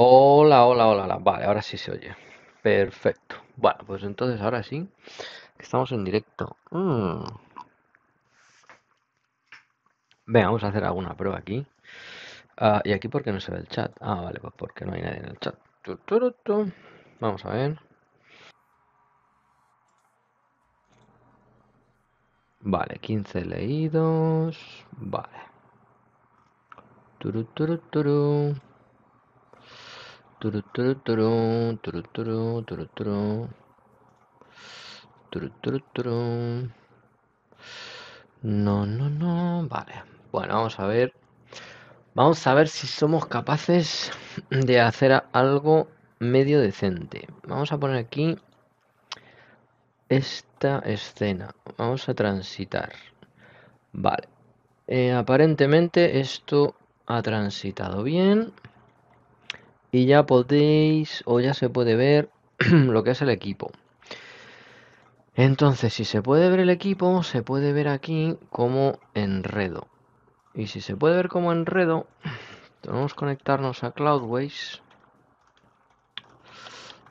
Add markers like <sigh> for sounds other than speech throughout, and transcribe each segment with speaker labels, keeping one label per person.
Speaker 1: Hola, hola, hola, hola. Vale, ahora sí se oye. Perfecto. Bueno, pues entonces ahora sí, estamos en directo. Mm. Venga, vamos a hacer alguna prueba aquí. Ah, ¿Y aquí porque no se ve el chat? Ah, vale, pues porque no hay nadie en el chat. Vamos a ver. Vale, 15 leídos. Vale. Turu, Turu, turu, turu, turu, No, no, no. Vale. Bueno, vamos a ver. Vamos a ver si somos capaces de hacer algo medio decente. Vamos a poner aquí esta escena. Vamos a transitar. Vale. Eh, aparentemente esto ha transitado bien y ya podéis o ya se puede ver <clears throat> lo que es el equipo. Entonces, si se puede ver el equipo, se puede ver aquí como enredo. Y si se puede ver como enredo, <clears throat> que conectarnos a Cloudways.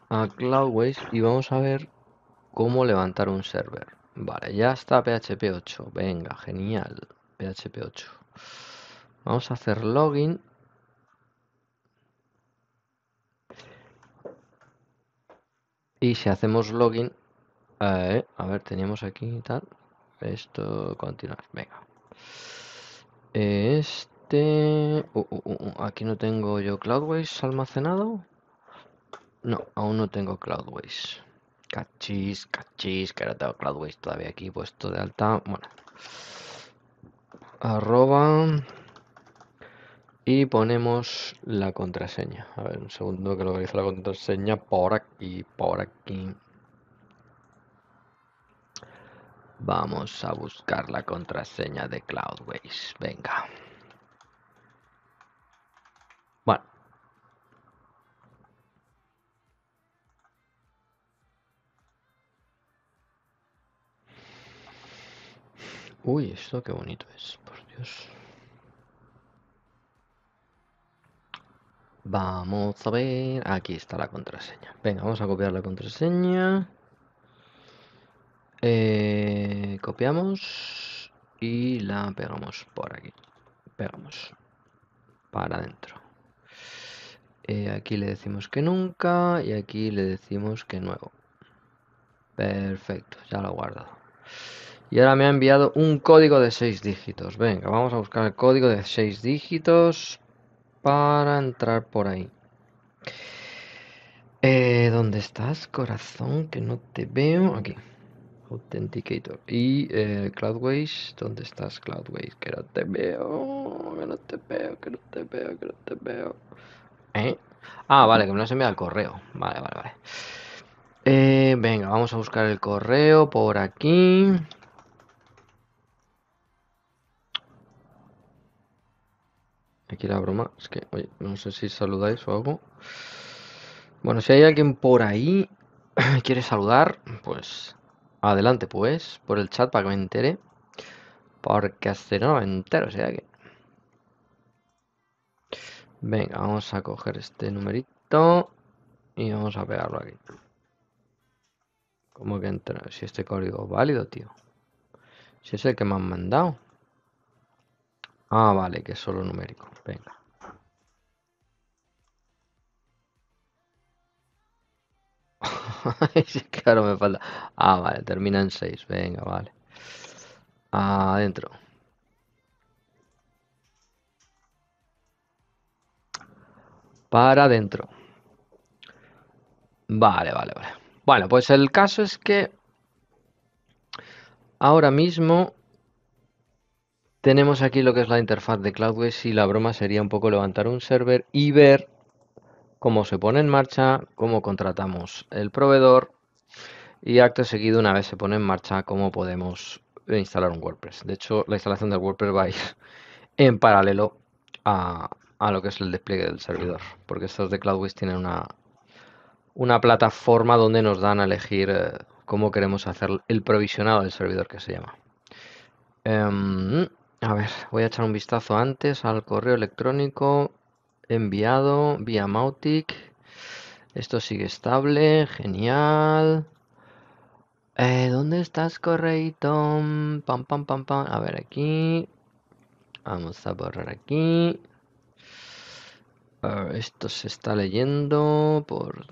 Speaker 1: A Cloudways y vamos a ver cómo levantar un server. Vale, ya está PHP 8. Venga, genial. PHP 8. Vamos a hacer login Y si hacemos login, eh, a ver, teníamos aquí y tal. Esto, continuar, venga. Este... Uh, uh, uh, aquí no tengo yo Cloudways almacenado. No, aún no tengo Cloudways. Cachis, cachis, que ahora tengo Cloudways todavía aquí puesto de alta. Bueno. Arroba... Y ponemos la contraseña. A ver, un segundo que lo veis la contraseña por aquí, por aquí. Vamos a buscar la contraseña de Cloudways. Venga. Bueno. Uy, esto qué bonito es, por Dios. Vamos a ver. Aquí está la contraseña. Venga, vamos a copiar la contraseña. Eh, copiamos y la pegamos por aquí. Pegamos para adentro. Eh, aquí le decimos que nunca y aquí le decimos que nuevo. Perfecto, ya lo ha guardado. Y ahora me ha enviado un código de 6 dígitos. Venga, vamos a buscar el código de 6 dígitos para entrar por ahí. Eh, ¿Dónde estás, corazón? Que no te veo. Aquí. Authenticator. Y eh, Cloudways. ¿Dónde estás, Cloudways? Que no te veo. Que no te veo, que no te veo, que no te veo. ¿Eh? Ah, vale, que me lo has enviado el correo. Vale, vale, vale. Eh, venga, vamos a buscar el correo por aquí. Aquí la broma es que, oye, no sé si saludáis o algo. Bueno, si hay alguien por ahí que <clears throat> quiere saludar, pues adelante, pues, por el chat para que me entere. Porque hace no me entero, o sea que. Venga, vamos a coger este numerito y vamos a pegarlo aquí. ¿Cómo que entra? Si este código es válido, tío. Si es el que me han mandado. Ah, vale, que es solo numérico. Venga. <laughs> claro, me falta. Ah, vale, termina en 6. Venga, vale. Adentro. Para adentro. Vale, vale, vale. Bueno, pues el caso es que ahora mismo tenemos aquí lo que es la interfaz de Cloudways y la broma sería un poco levantar un server y ver cómo se pone en marcha, cómo contratamos el proveedor y acto seguido una vez se pone en marcha cómo podemos instalar un WordPress. De hecho, la instalación del WordPress va a ir <laughs> en paralelo a, lo que es el despliegue del servidor, porque estos de Cloudways tienen una, una plataforma donde nos dan a elegir eh, cómo queremos hacer el provisionado del servidor que se llama. Em, a ver, voy a echar un vistazo antes al correo electrónico enviado vía Mautic. Esto sigue estable, genial. Eh, ¿Dónde estás, correito? Pam, pam, pam, pam. A ver, aquí. Vamos a borrar aquí. esto se está leyendo por...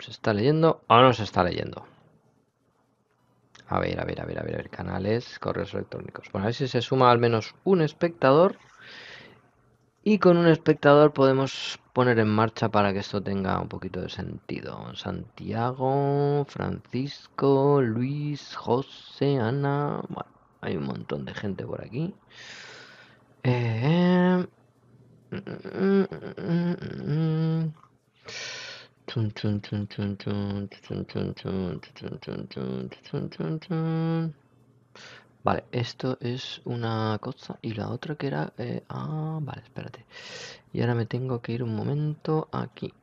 Speaker 1: ¿Se está leyendo o no se está leyendo? A ver, a ver, a ver, a ver, a ver, canales, correos electrónicos. Bueno, a ver si se suma al menos un espectador. Y con un espectador podemos poner en marcha para que esto tenga un poquito de sentido. Santiago, Francisco, Luis, José, Ana. Bueno, hay un montón de gente por aquí. Eh... eh mm, mm, mm, Vale, esto es una cosa y la otra que era... ah, vale, espérate. Y ahora me tengo que ir un momento aquí.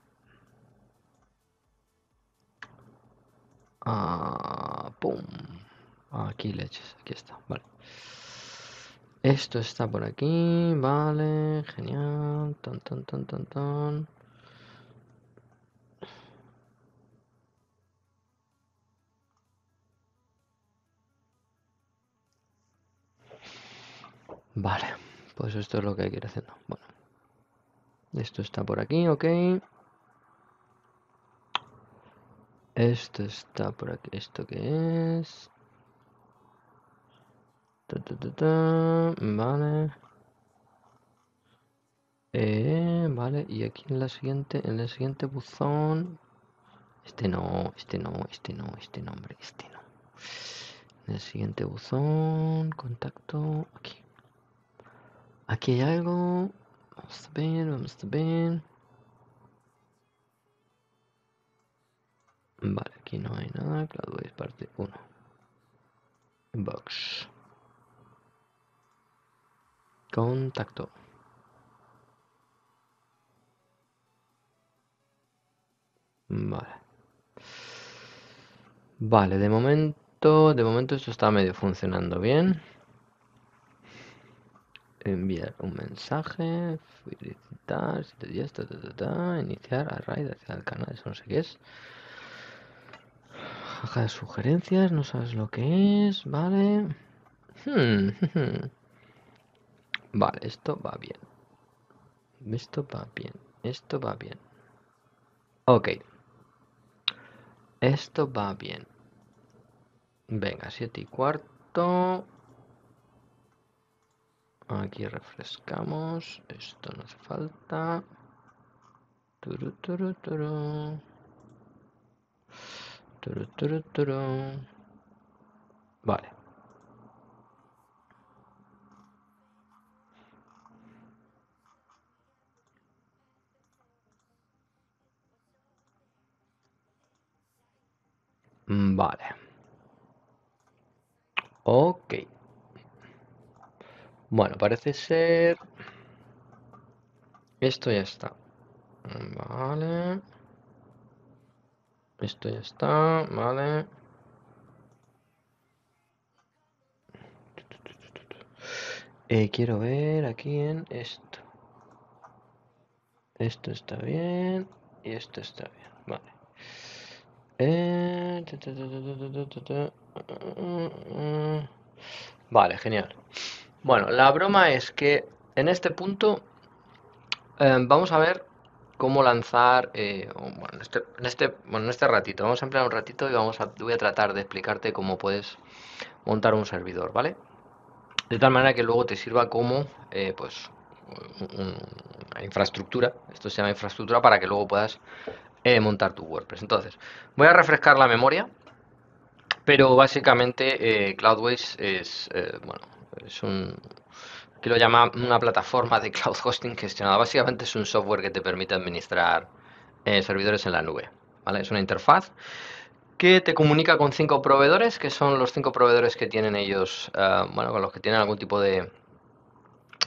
Speaker 1: Ah, pum. Aquí leches, aquí está, vale. Esto está por aquí, vale, genial. Tan, tan, tan, tan, Vale, pues esto es lo que hay que ir haciendo. Bueno, esto está por aquí, ok. Esto está por aquí. ¿Esto qué es? vale.
Speaker 2: Eh,
Speaker 1: vale, y aquí en la siguiente, en el siguiente buzón. Este no, este no, este no, este nombre, este no. En el siguiente buzón, contacto, aquí. Aquí hay algo. Vamos a ver, vamos a Vale, aquí no hay nada. claro es parte 1. Box. Contacto. Vale. Vale, de momento, de momento esto está medio funcionando bien enviar un mensaje, felicitar, iniciar a raid hacia el canal, eso no sé qué es. jaja de sugerencias, no sabes lo que es, vale. Hmm, <laughs> vale, esto va bien. Esto va bien, esto va bien. Ok. Esto va bien. Venga, siete y cuarto. Aquí refrescamos. Esto no hace falta. Turu, turu, turu. Turu, turu, turu. Vale. Mm, vale. Ok. Bueno, parece ser... Esto ya está. Vale. Esto ya está, vale. quiero ver aquí en esto. Esto está bien y esto está bien, vale. Vale, genial. Bueno, la broma es que en este punto em, vamos a ver cómo lanzar, eh, bueno, este, en este, bueno, en este ratito, vamos a emplear un ratito y vamos a, voy a tratar de explicarte cómo puedes montar un servidor, ¿vale? De tal manera que luego te sirva como, eh, pues, una infraestructura, esto se llama infraestructura para que luego puedas eh, montar tu WordPress. Entonces, voy a refrescar la memoria, pero básicamente Cloudways es, bueno, es un, lo llama una plataforma de cloud hosting gestionada. Básicamente es un software que te permite administrar eh, servidores en la nube. ¿vale? Es una interfaz que te comunica con cinco proveedores, que son los cinco proveedores que tienen ellos, eh, bueno, con los que tienen algún tipo de,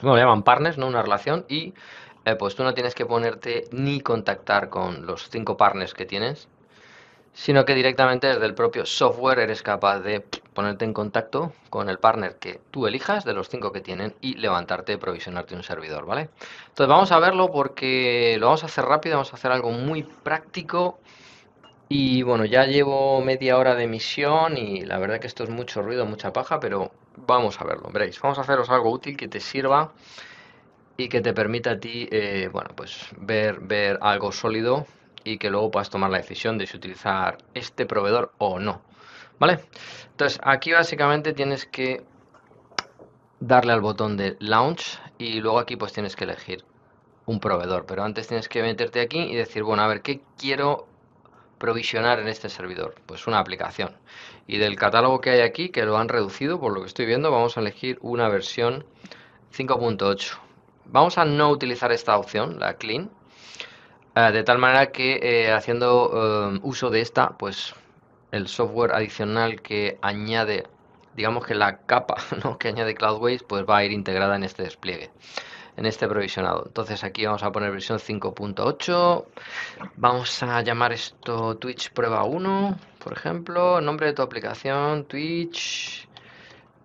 Speaker 1: bueno, lo llaman partners, ¿no? Una relación y eh, pues tú no tienes que ponerte ni contactar con los cinco partners que tienes, sino que directamente desde el propio software eres capaz de ponerte en contacto con el partner que tú elijas de los cinco que tienen y levantarte, provisionarte un servidor, ¿vale? Entonces vamos a verlo porque lo vamos a hacer rápido, vamos a hacer algo muy práctico. Y bueno, ya llevo media hora de misión y la verdad que esto es mucho ruido, mucha paja, pero vamos a verlo, veréis. Vamos a haceros algo útil que te sirva y que te permita a ti, eh, bueno, pues ver, ver algo sólido y que luego puedas tomar la decisión de si utilizar este proveedor o no. ¿Vale? Entonces aquí básicamente tienes que darle al botón de launch y luego aquí pues tienes que elegir un proveedor. Pero antes tienes que meterte aquí y decir, bueno, a ver, ¿qué quiero provisionar en este servidor? Pues una aplicación. Y del catálogo que hay aquí, que lo han reducido, por lo que estoy viendo, vamos a elegir una versión 5.8. Vamos a no utilizar esta opción, la clean, eh, de tal manera que eh, haciendo eh, uso de esta, pues el software adicional que añade, digamos que la capa <laughs> ¿no? que añade Cloudways, pues va a ir integrada en este despliegue, en este provisionado. Entonces aquí vamos a poner versión 5.8, vamos a llamar esto Twitch prueba 1, por ejemplo, nombre de tu aplicación, Twitch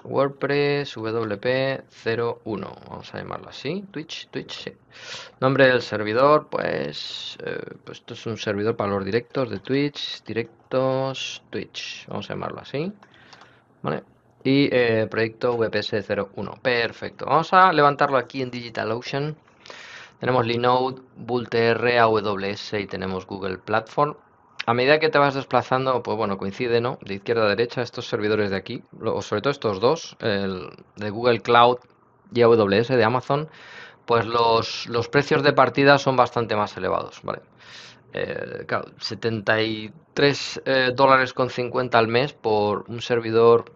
Speaker 1: WordPress WP01, vamos a llamarlo así, Twitch, Twitch, sí. Nombre del servidor, pues, eh, pues, esto es un servidor para los directos de Twitch, directos Twitch, vamos a llamarlo así, ¿vale? Y eh, proyecto VPS01, perfecto. Vamos a levantarlo aquí en DigitalOcean. Tenemos Linode, Vultr, AWS y tenemos Google Platform a medida que te vas desplazando, pues bueno, coincide, ¿no? De izquierda a derecha, estos servidores de aquí, o sobre todo estos dos, el de Google Cloud y AWS de Amazon, pues los, precios de partida son bastante más elevados, ¿vale? Eh, claro, 73 eh, dólares con 50 al mes por un servidor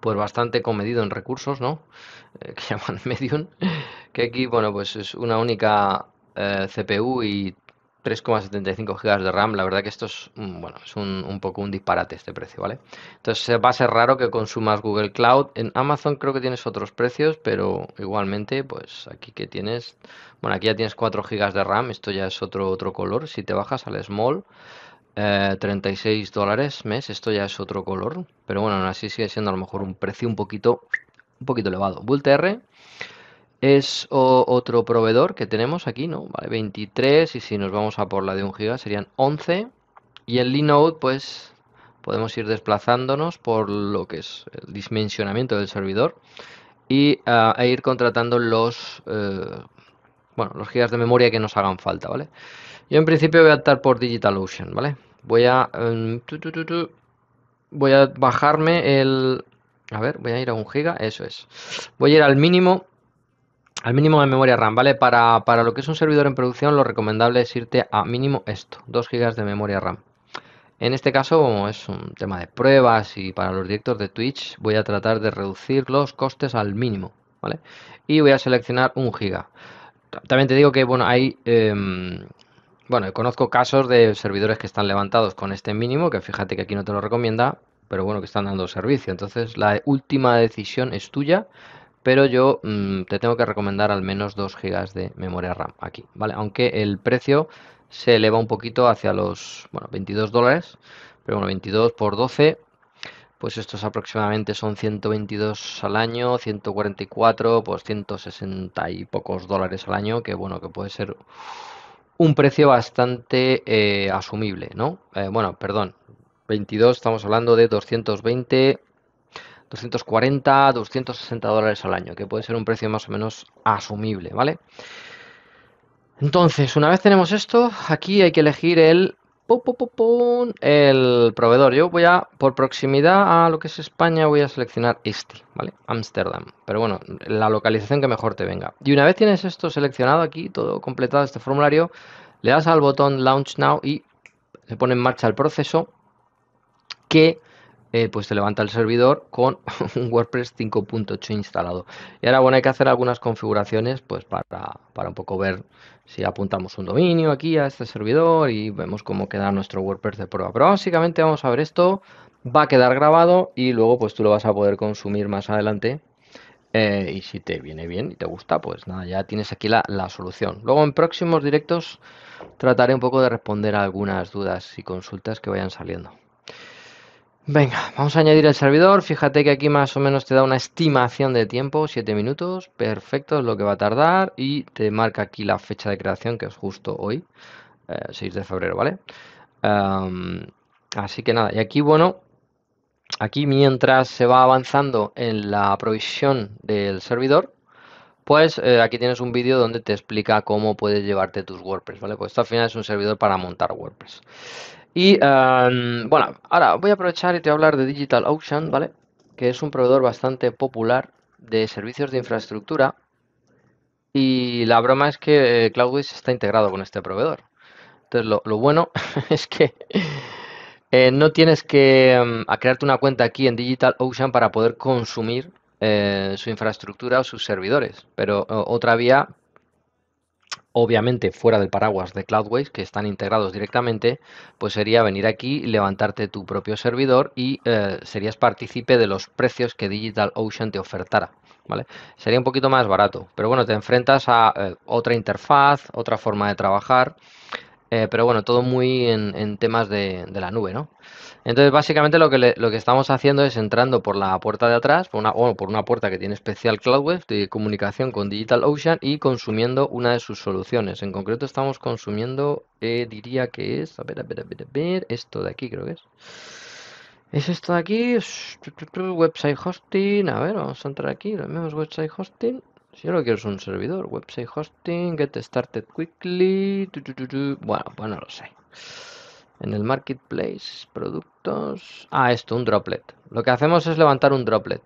Speaker 1: pues bastante comedido en recursos, ¿no? Eh, que <laughs> llaman Medium, que aquí, bueno, pues es una única CPU y 3,75 GB de RAM, la verdad que esto es, bueno, es un, poco un disparate este precio, ¿vale? Entonces eh, va a ser raro que consumas Google Cloud. En Amazon creo que tienes otros precios, pero igualmente, pues aquí que tienes, bueno, aquí ya tienes 4 GB de RAM, esto ya es otro, otro color. Si te bajas al Small, 36 eh, dólares mes, esto ya es otro color, pero bueno, aún así sigue siendo a lo mejor un precio un poquito, un poquito elevado. bull R, es otro proveedor que tenemos aquí, ¿no? Vale, 23 y si nos vamos a por la de un giga serían 11. Y el Linode pues podemos ir desplazándonos por lo que es el dimensionamiento del servidor y ah, e ir contratando los, eh, bueno, los gigas de memoria que nos hagan falta, ¿vale? Yo en principio voy a optar por DigitalOcean, ¿vale? Voy a... Em, voy a bajarme el... A ver, voy a ir a un giga, eso es. Voy a ir al mínimo al mínimo de memoria RAM, ¿vale? Para, lo que es un servidor en producción, lo recomendable es irte a mínimo esto, 2 GB de memoria RAM. En este caso, como es un tema de pruebas y para los directos de Twitch, voy a tratar de reducir los costes al mínimo, ¿vale? Y voy a seleccionar 1 GB. También te digo que, bueno, hay... Em, bueno, conozco casos de servidores que están levantados con este mínimo, que fíjate que aquí no te lo recomienda, pero bueno, que están dando servicio. Entonces, la última decisión es tuya pero yo mm, te tengo que recomendar al menos 2 GB de memoria RAM aquí, ¿vale? Aunque el precio se eleva un poquito hacia los, bueno, 22 dólares, pero bueno, 22 por 12, pues estos aproximadamente son 122 al año, 144, pues 160 y pocos dólares al año, que bueno, que puede ser un precio bastante eh, asumible, ¿no? Eh, bueno, perdón, 22, estamos hablando de 220 240, 260 dólares al año, que puede ser un precio más o menos asumible, ¿vale? Entonces, una vez tenemos esto, aquí hay que elegir el el proveedor. Yo voy a, por proximidad a lo que es España, voy a seleccionar este, ¿vale? Amsterdam. Pero bueno, la localización que mejor te venga. Y una vez tienes esto seleccionado aquí, todo completado este formulario, le das al botón Launch Now y se pone en marcha el proceso que eh, pues te levanta el servidor con <laughs> un WordPress 5.8 instalado. Y ahora, bueno, hay que hacer algunas configuraciones pues para, un poco ver si apuntamos un dominio aquí a este servidor y vemos cómo queda nuestro WordPress de prueba. Pero básicamente vamos a ver esto, va a quedar grabado y luego pues tú lo vas a poder consumir más adelante eh, y si te viene bien y te gusta, pues nada, ya tienes aquí la, la, solución. Luego en próximos directos trataré un poco de responder a algunas dudas y consultas que vayan saliendo. Venga, vamos a añadir el servidor. Fíjate que aquí más o menos te da una estimación de tiempo, 7 minutos. Perfecto, es lo que va a tardar. Y te marca aquí la fecha de creación, que es justo hoy, 6 eh, de febrero, ¿vale? así que nada, y aquí, bueno, aquí mientras se va avanzando en la provisión del servidor, pues eh, aquí tienes un vídeo donde te explica cómo puedes llevarte tus WordPress, ¿vale? Pues esto al final es un servidor para montar WordPress. Y em, bueno, ahora voy a aprovechar y te voy a hablar de DigitalOcean, ¿vale? Que es un proveedor bastante popular de servicios de infraestructura. Y la broma es que eh, Cloudways está integrado con este proveedor. Entonces, lo, bueno <laughs> es que eh, no tienes que em, crearte una cuenta aquí en DigitalOcean para poder consumir eh, su infraestructura o sus servidores. Pero otra vía obviamente fuera del paraguas de Cloudways, que están integrados directamente, pues sería venir aquí, levantarte tu propio servidor y eh, serías partícipe de los precios que DigitalOcean te ofertara. ¿vale? Sería un poquito más barato, pero bueno, te enfrentas a eh, otra interfaz, otra forma de trabajar eh, pero bueno, todo muy en, temas de, la nube, ¿no? Entonces, básicamente lo que, lo que estamos haciendo es entrando por la puerta de atrás, por una, por una puerta que tiene especial CloudWeb de comunicación con DigitalOcean y consumiendo una de sus soluciones. En concreto, estamos consumiendo, eh, diría que es, a ver, a ver, a ver, a ver, esto de aquí creo que es. ¿Es esto de aquí? Website hosting, a ver, vamos a entrar aquí, lo mismo website hosting. Si yo lo quiero es un servidor, website hosting, get started quickly. Tu, bueno, pues no lo sé. En el marketplace, productos. Ah, esto, un droplet. Lo que hacemos es levantar un droplet.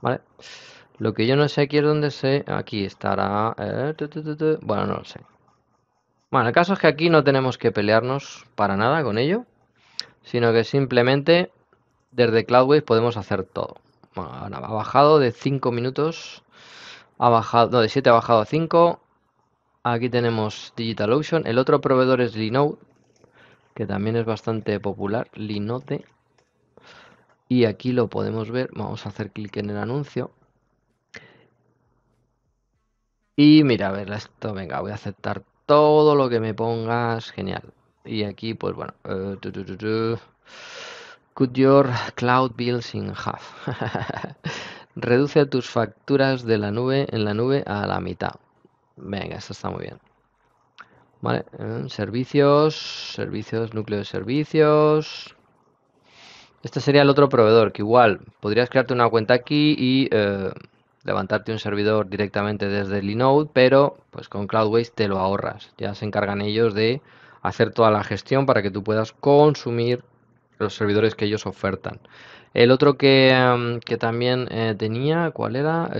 Speaker 1: ¿Vale? Lo que yo no sé aquí es dónde sé, Aquí estará. Eh, bueno, no lo sé. Bueno, el caso es que aquí no tenemos que pelearnos para nada con ello, sino que simplemente desde Cloudways podemos hacer todo. Bueno, ahora ha bajado de 5 minutos ha bajado, de 7 ha bajado a 5. Aquí tenemos DigitalOcean. El otro proveedor es Linode, que también es bastante popular, Linote. Y aquí lo podemos ver. Vamos a hacer clic en el anuncio. Y mira, a ver, esto, venga, voy a aceptar todo lo que me pongas. Genial. Y aquí, pues bueno. Eh, cut your cloud bills in half? <laughs> Reduce tus facturas de la nube en la nube a la mitad. Venga, esto está muy bien. Vale, eh, servicios, servicios, núcleo de servicios. Este sería el otro proveedor, que igual podrías crearte una cuenta aquí y eh, levantarte un servidor directamente desde Linode, pero pues con Cloudways te lo ahorras. Ya se encargan ellos de hacer toda la gestión para que tú puedas consumir los servidores que ellos ofertan. El otro que, em, también eh, tenía, ¿cuál era?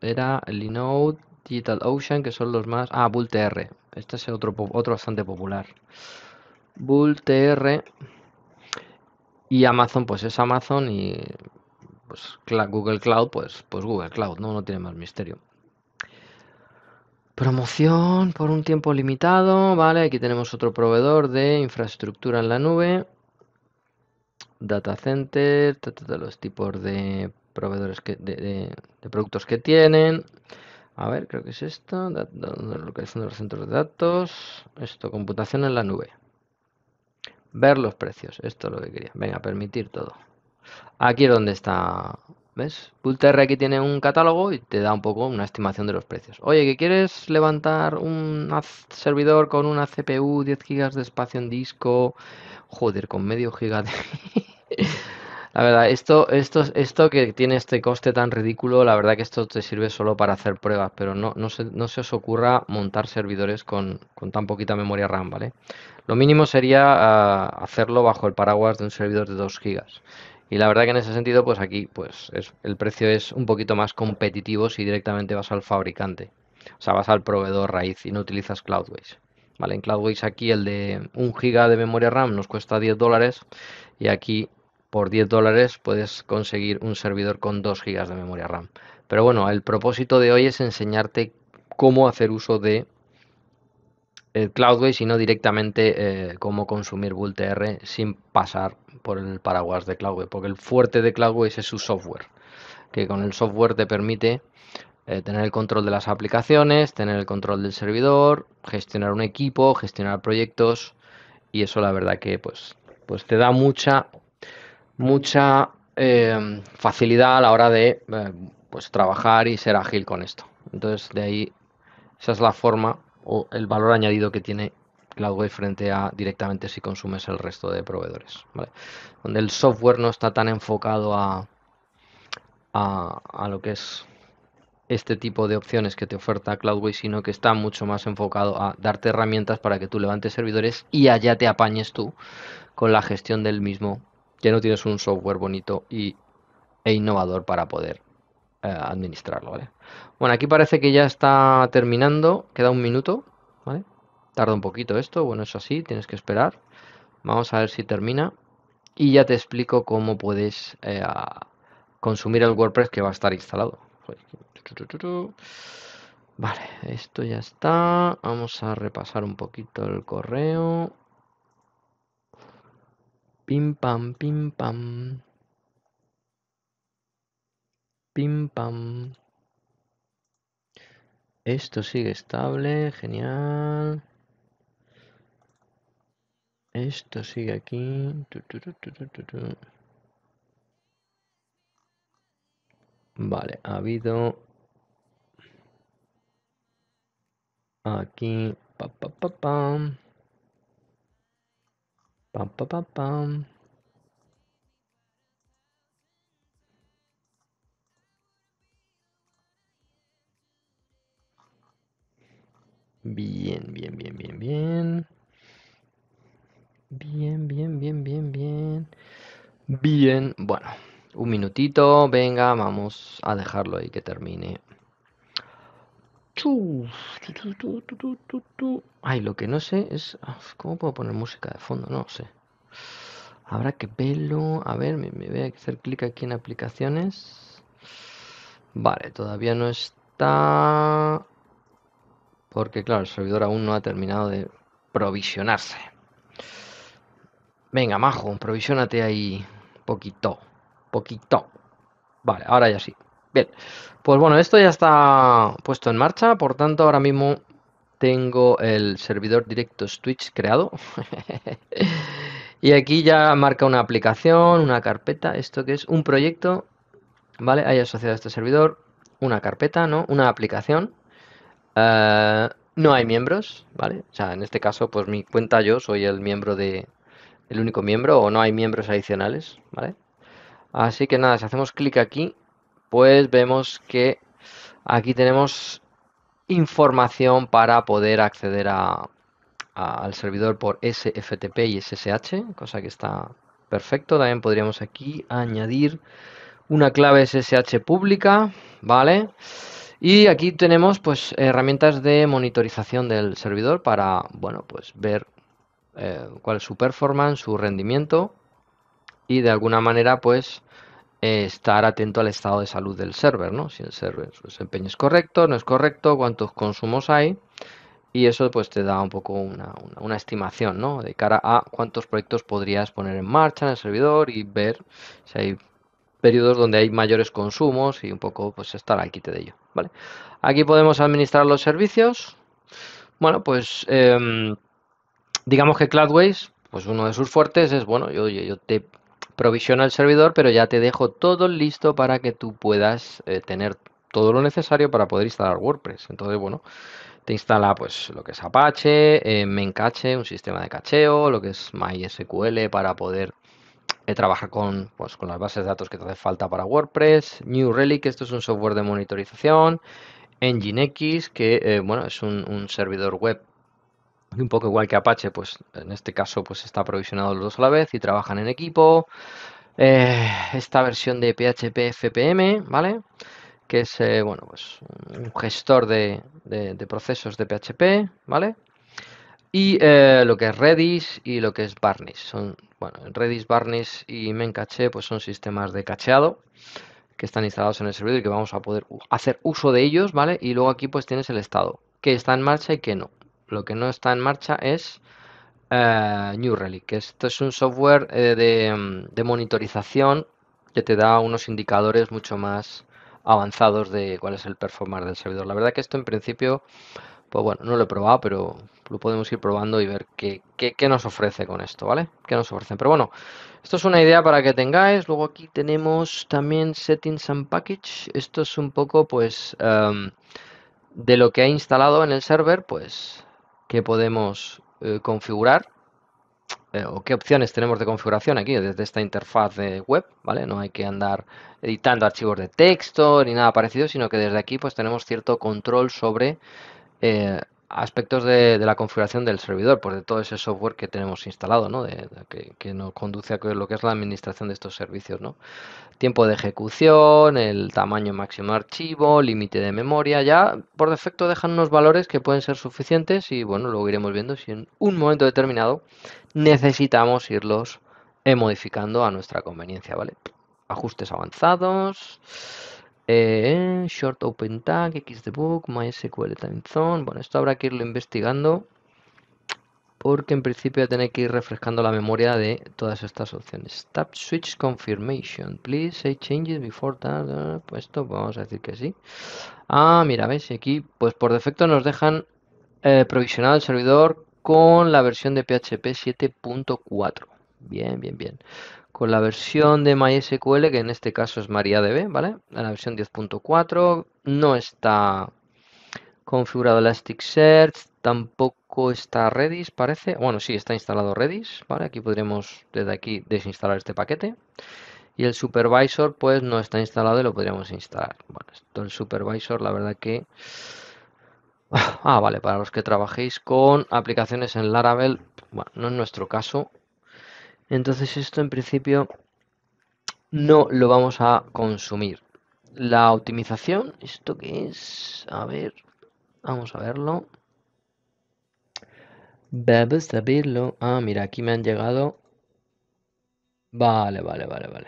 Speaker 1: era Linode, Digital Ocean, que son los más... Ah, BullTR. Este es otro, otro bastante popular. BullTR y Amazon, pues es Amazon y pues Google Cloud, pues, pues Google Cloud, ¿no? No tiene más misterio. Promoción por un tiempo limitado, ¿vale? Aquí tenemos otro proveedor de infraestructura en la nube data center, ta, los tipos de proveedores que, de, productos que tienen. A ver, creo que es esto, lo que localización de los centros de datos, esto, computación en la nube. Ver los precios, esto es lo que quería. Venga, permitir todo. Aquí es donde está ¿Ves? aquí tiene un catálogo y te da un poco una estimación de los precios. Oye, que quieres levantar un servidor con una CPU, 10 GB de espacio en disco, joder, con medio giga de... <laughs> La verdad, esto, esto, esto que tiene este coste tan ridículo, la verdad que esto te sirve solo para hacer pruebas, pero no, no, se, no se os ocurra montar servidores con, tan poquita memoria RAM, ¿vale? Lo mínimo sería ah, hacerlo bajo el paraguas de un servidor de 2 gigas. Y la verdad que en ese sentido, pues aquí pues es, el precio es un poquito más competitivo si directamente vas al fabricante. O sea, vas al proveedor raíz y no utilizas Cloudways. Vale, en Cloudways aquí el de 1 GB de memoria RAM nos cuesta 10 dólares y aquí por 10 dólares puedes conseguir un servidor con 2 GB de memoria RAM. Pero bueno, el propósito de hoy es enseñarte cómo hacer uso de el Cloudway, sino directamente eh, cómo consumir Vultr sin pasar por el paraguas de Cloudway, porque el fuerte de Cloudway es su software, que con el software te permite eh, tener el control de las aplicaciones, tener el control del servidor, gestionar un equipo, gestionar proyectos y eso la verdad que pues, pues te da mucha, mucha em, facilidad a la hora de eh, pues, trabajar y ser ágil con esto. Entonces de ahí esa es la forma o el valor añadido que tiene CloudWay frente a directamente si consumes el resto de proveedores. ¿vale? Donde el software no está tan enfocado a, lo que es este tipo de opciones que te oferta CloudWay. sino que está mucho más enfocado a darte herramientas para que tú levantes servidores y allá te apañes tú con la gestión del mismo, Ya no tienes un software bonito y, e innovador para poder eh, administrarlo, ¿vale? Bueno, aquí parece que ya está terminando, queda un minuto, ¿vale? Tarda un poquito esto, bueno, eso así, tienes que esperar. Vamos a ver si termina y ya te explico cómo puedes eh, consumir el WordPress que va a estar instalado. Vale, esto ya está. Vamos a repasar un poquito el correo. Pim pam, pim pam. Pim pam. Esto sigue estable, genial. Esto sigue aquí. Vale, ha habido aquí. Pa, pa, pa, pam. pa pa pa pam. Bien, bien, bien, bien, bien. Bien, bien, bien, bien, bien. Bien, bueno, un minutito, venga, vamos a dejarlo ahí que termine. Ay, lo que no sé es cómo puedo poner música de fondo, no sé. Habrá que verlo. A ver, me, me voy a hacer clic aquí en aplicaciones. Vale, todavía no está porque claro, el servidor aún no ha terminado de provisionarse. Venga, majo, provisionate ahí poquito, poquito. Vale, ahora ya sí. Bien, pues bueno, esto ya está puesto en marcha, por tanto ahora mismo tengo el servidor directo Twitch creado. <laughs> y aquí ya marca una aplicación, una carpeta, esto que es un proyecto, ¿vale? Hay asociado a este servidor una carpeta, ¿no? Una aplicación eh, no hay miembros, ¿vale? O sea, en este caso, pues mi cuenta yo soy el miembro de... el único miembro o no hay miembros adicionales, ¿vale? Así que nada, si hacemos clic aquí, pues vemos que aquí tenemos información para poder acceder a, al servidor por SFTP y SSH, cosa que está perfecto. También podríamos aquí añadir una clave SSH pública, ¿vale? vale y aquí tenemos pues herramientas de monitorización del servidor para bueno pues ver eh, cuál es su performance, su rendimiento y de alguna manera pues eh, estar atento al estado de salud del server, ¿no? Si el server su desempeño es correcto, no es correcto, cuántos consumos hay y eso pues te da un poco una, una, estimación, ¿no? De cara a cuántos proyectos podrías poner en marcha en el servidor y ver si hay periodos donde hay mayores consumos y un poco pues estar al quite de ello. ¿vale? Aquí podemos administrar los servicios. Bueno, pues em, digamos que Cloudways, pues uno de sus fuertes es, bueno, yo, yo te provisiono el servidor, pero ya te dejo todo listo para que tú puedas eh, tener todo lo necesario para poder instalar WordPress. Entonces, bueno, te instala pues lo que es Apache, eh, Mencache, un sistema de cacheo, lo que es MySQL para poder eh, trabajar con, pues, con las bases de datos que te hace falta para WordPress, New Relic, esto es un software de monitorización, Nginx, que eh, bueno, es un, servidor web un poco igual que Apache, pues en este caso pues está provisionado los dos a la vez y trabajan en equipo. Eh, esta versión de PHP FPM, ¿vale? Que es, bueno, pues un gestor de, de procesos de PHP, ¿vale? Y eh, lo que es Redis y lo que es Varnish. Son, bueno, Redis, Varnish y Memcache pues son sistemas de cacheado que están instalados en el servidor y que vamos a poder hacer uso de ellos, ¿vale? Y luego aquí pues tienes el estado, que está en marcha y que no. Lo que no está en marcha es eh, New Relic. Esto es un software eh, de, de monitorización que te da unos indicadores mucho más avanzados de cuál es el performance del servidor. La verdad que esto en principio pues bueno, no lo he probado, pero lo podemos ir probando y ver qué, nos ofrece con esto, ¿vale? ¿Qué nos ofrece. Pero bueno, esto es una idea para que tengáis. Luego aquí tenemos también Settings and Package. Esto es un poco, pues, em, de lo que ha instalado en el server, pues, que podemos eh, configurar eh, o qué opciones tenemos de configuración aquí desde esta interfaz de web, ¿vale? No hay que andar editando archivos de texto ni nada parecido, sino que desde aquí, pues, tenemos cierto control sobre eh, aspectos de, la configuración del servidor, por pues de todo ese software que tenemos instalado, que, nos conduce a lo que es la administración de estos servicios. ¿no? Tiempo de ejecución, el tamaño máximo de archivo, límite de memoria, ya por defecto dejan unos valores que pueden ser suficientes y bueno, luego iremos viendo si en un momento determinado necesitamos irlos eh, modificando a nuestra conveniencia, ¿vale? Ajustes avanzados eh, short tag, Xdebug, MySQL Zone, Bueno, esto habrá que irlo investigando porque en principio tiene a que ir refrescando la memoria de todas estas opciones. Tap Switch Confirmation. Please say changes before that. Pues esto pues vamos a decir que sí. Ah, mira, veis, aquí pues por defecto nos dejan provisionar eh, provisionado el servidor con la versión de PHP 7.4. Bien, bien, bien con la versión de MySQL, que en este caso es MariaDB, ¿vale? La versión 10.4, no está configurado Elasticsearch, tampoco está Redis, parece. Bueno, sí, está instalado Redis, ¿vale? Aquí podríamos desde aquí desinstalar este paquete. Y el supervisor, pues no está instalado y lo podríamos instalar. Bueno, esto el supervisor, la verdad que... Ah, vale, para los que trabajéis con aplicaciones en Laravel, bueno, no es nuestro caso, entonces esto en principio no lo vamos a consumir. La optimización, ¿esto que es? A ver, vamos a verlo. a verlo. Ah, mira, aquí me han llegado. Vale, vale, vale, vale.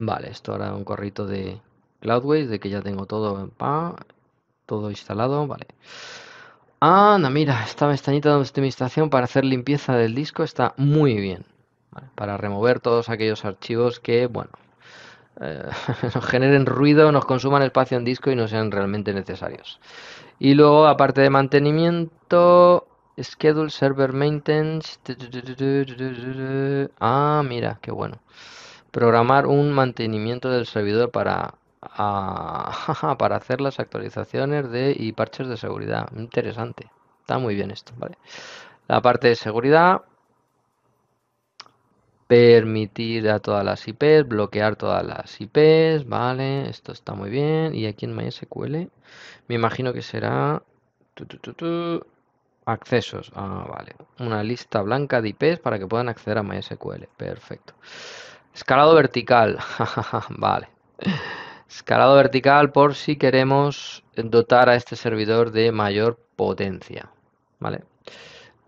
Speaker 1: Vale, esto ahora un corrito de Cloudways, de que ya tengo todo, pa, todo instalado, vale. Ah, no, mira, esta pestañita de optimización para hacer limpieza del disco está muy bien. Para remover todos aquellos archivos que, bueno, eh, <laughs> nos generen ruido, nos consuman espacio en disco y no sean realmente necesarios. Y luego, aparte de mantenimiento, Schedule Server Maintenance. Ah, mira, qué bueno. Programar un mantenimiento del servidor para Ah, <laughs> para hacer las actualizaciones de, y parches de seguridad. Interesante. Está muy bien esto. ¿vale? La parte de seguridad. Permitir a todas las IPs, bloquear todas las IPs, vale, esto está muy bien. Y aquí en MySQL me imagino que será accesos. Ah, vale. Una lista blanca de IPs para que puedan acceder a MySQL. Perfecto. Escalado vertical. <laughs> vale. Escalado vertical por si queremos dotar a este servidor de mayor potencia. ¿Vale?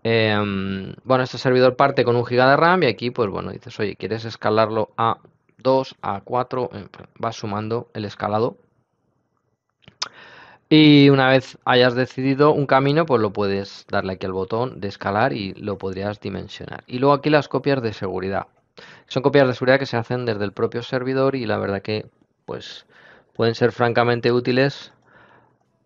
Speaker 1: Em, bueno, este servidor parte con un giga de RAM y aquí, pues bueno, dices, oye, ¿quieres escalarlo a 2, a 4? Em, pues, Vas sumando el escalado. Y una vez hayas decidido un camino, pues lo puedes darle aquí al botón de escalar y lo podrías dimensionar. Y luego aquí las copias de seguridad. Son copias de seguridad que se hacen desde el propio servidor y la verdad que pues pueden ser francamente útiles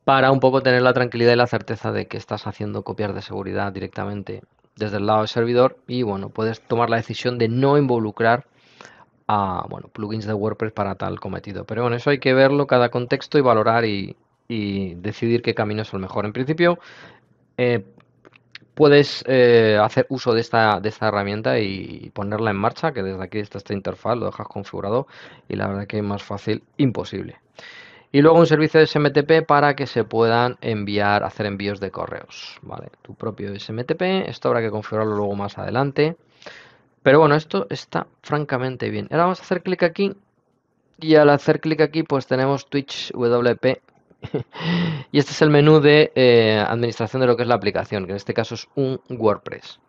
Speaker 1: para un poco tener la tranquilidad y la certeza de que estás haciendo copiar de seguridad directamente desde el lado del servidor y bueno, puedes tomar la decisión de no involucrar a bueno, plugins de WordPress para tal cometido. Pero bueno, eso hay que verlo cada contexto y valorar y, decidir qué camino es el mejor. En principio, eh, puedes eh, hacer uso de esta, herramienta y ponerla en marcha, que desde aquí está esta interfaz, lo dejas configurado y la verdad que es más fácil imposible. Y luego un servicio de SMTP para que se puedan enviar, hacer envíos de correos. Vale, tu propio SMTP, esto habrá que configurarlo luego más adelante. Pero bueno, esto está francamente bien. Ahora vamos a hacer clic aquí. Y al hacer clic aquí, pues tenemos Twitch WP <laughs> y este es el menú de eh, administración de lo que es la aplicación, que en este caso es un WordPress.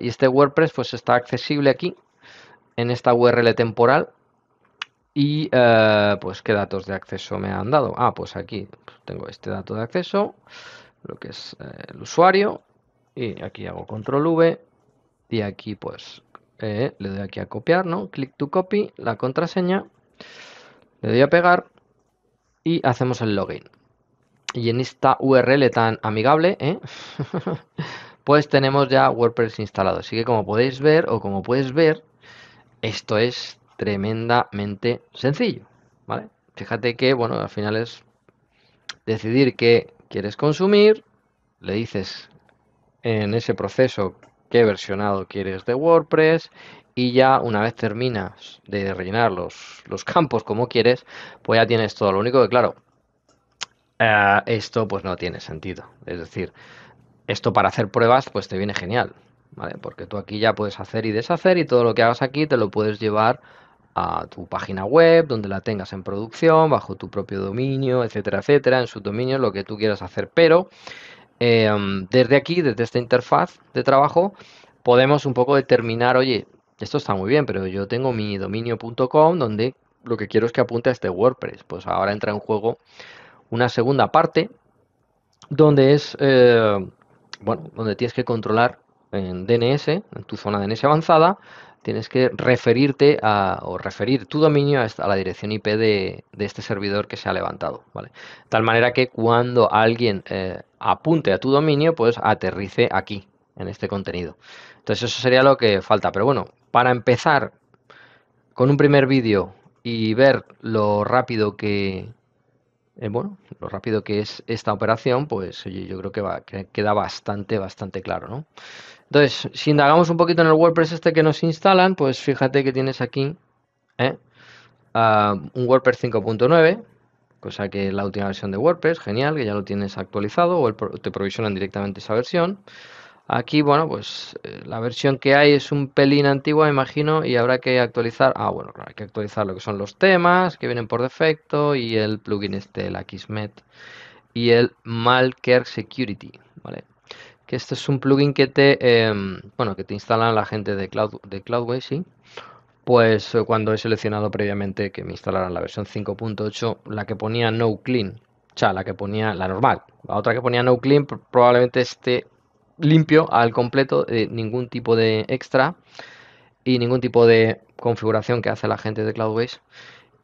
Speaker 1: Y este WordPress pues está accesible aquí, en esta URL temporal. Y eh, pues qué datos de acceso me han dado. Ah, pues aquí tengo este dato de acceso, lo que es eh, el usuario. Y aquí hago control V. Y aquí pues le doy aquí a copiar, ¿no? Click to copy, la contraseña. Le doy a pegar y hacemos el login. Y en esta URL tan amigable, ¿eh? <laughs> pues tenemos ya WordPress instalado. Así que como podéis ver o como puedes ver, esto es tremendamente sencillo. ¿vale? Fíjate que, bueno, al final es decidir qué quieres consumir, le dices en ese proceso qué versionado quieres de WordPress y ya una vez terminas de rellenar los, los campos como quieres, pues ya tienes todo. Lo único que, claro, eh, esto pues no tiene sentido. Es decir, esto para hacer pruebas pues te viene genial, ¿vale? Porque tú aquí ya puedes hacer y deshacer y todo lo que hagas aquí te lo puedes llevar a tu página web, donde la tengas en producción, bajo tu propio dominio, etcétera, etcétera, en su dominio, lo que tú quieras hacer. Pero eh, desde aquí, desde esta interfaz de trabajo, podemos un poco determinar, oye, esto está muy bien, pero yo tengo mi dominio.com donde lo que quiero es que apunte a este WordPress. Pues ahora entra en juego una segunda parte donde es, eh, bueno, donde tienes que controlar en DNS, en tu zona DNS avanzada, tienes que referirte a, o referir tu dominio a, la dirección IP de, este servidor que se ha levantado, ¿vale? Tal manera que cuando alguien eh, apunte a tu dominio, pues aterrice aquí, en este contenido. Entonces eso sería lo que falta. Pero bueno, para empezar con un primer vídeo y ver lo rápido que eh, bueno, lo rápido que es esta operación, pues yo creo que, queda bastante, bastante claro, ¿no? Entonces, si indagamos un poquito en el WordPress este que nos instalan, pues fíjate que tienes aquí ¿eh? ah, un WordPress 5.9, cosa que es la última versión de WordPress, genial, que ya lo tienes actualizado o te provisionan directamente esa versión. Aquí, bueno, pues eh, la versión que hay es un pelín antigua, me imagino, y habrá que actualizar. Ah, bueno, hay que actualizar lo que son los temas que vienen por defecto y el plugin este, la Kismet y el Malcare Security, ¿vale? Que este es un plugin que te, em, bueno, que te instalan la gente de, Cloud, de Cloudway, sí. Pues eh, cuando he seleccionado previamente que me instalaran la versión 5.8, la que ponía no clean, o sea, la que ponía la normal. La otra que ponía no clean probablemente esté limpio al completo, de ningún tipo de extra y ningún tipo de configuración que hace la gente de Cloudways.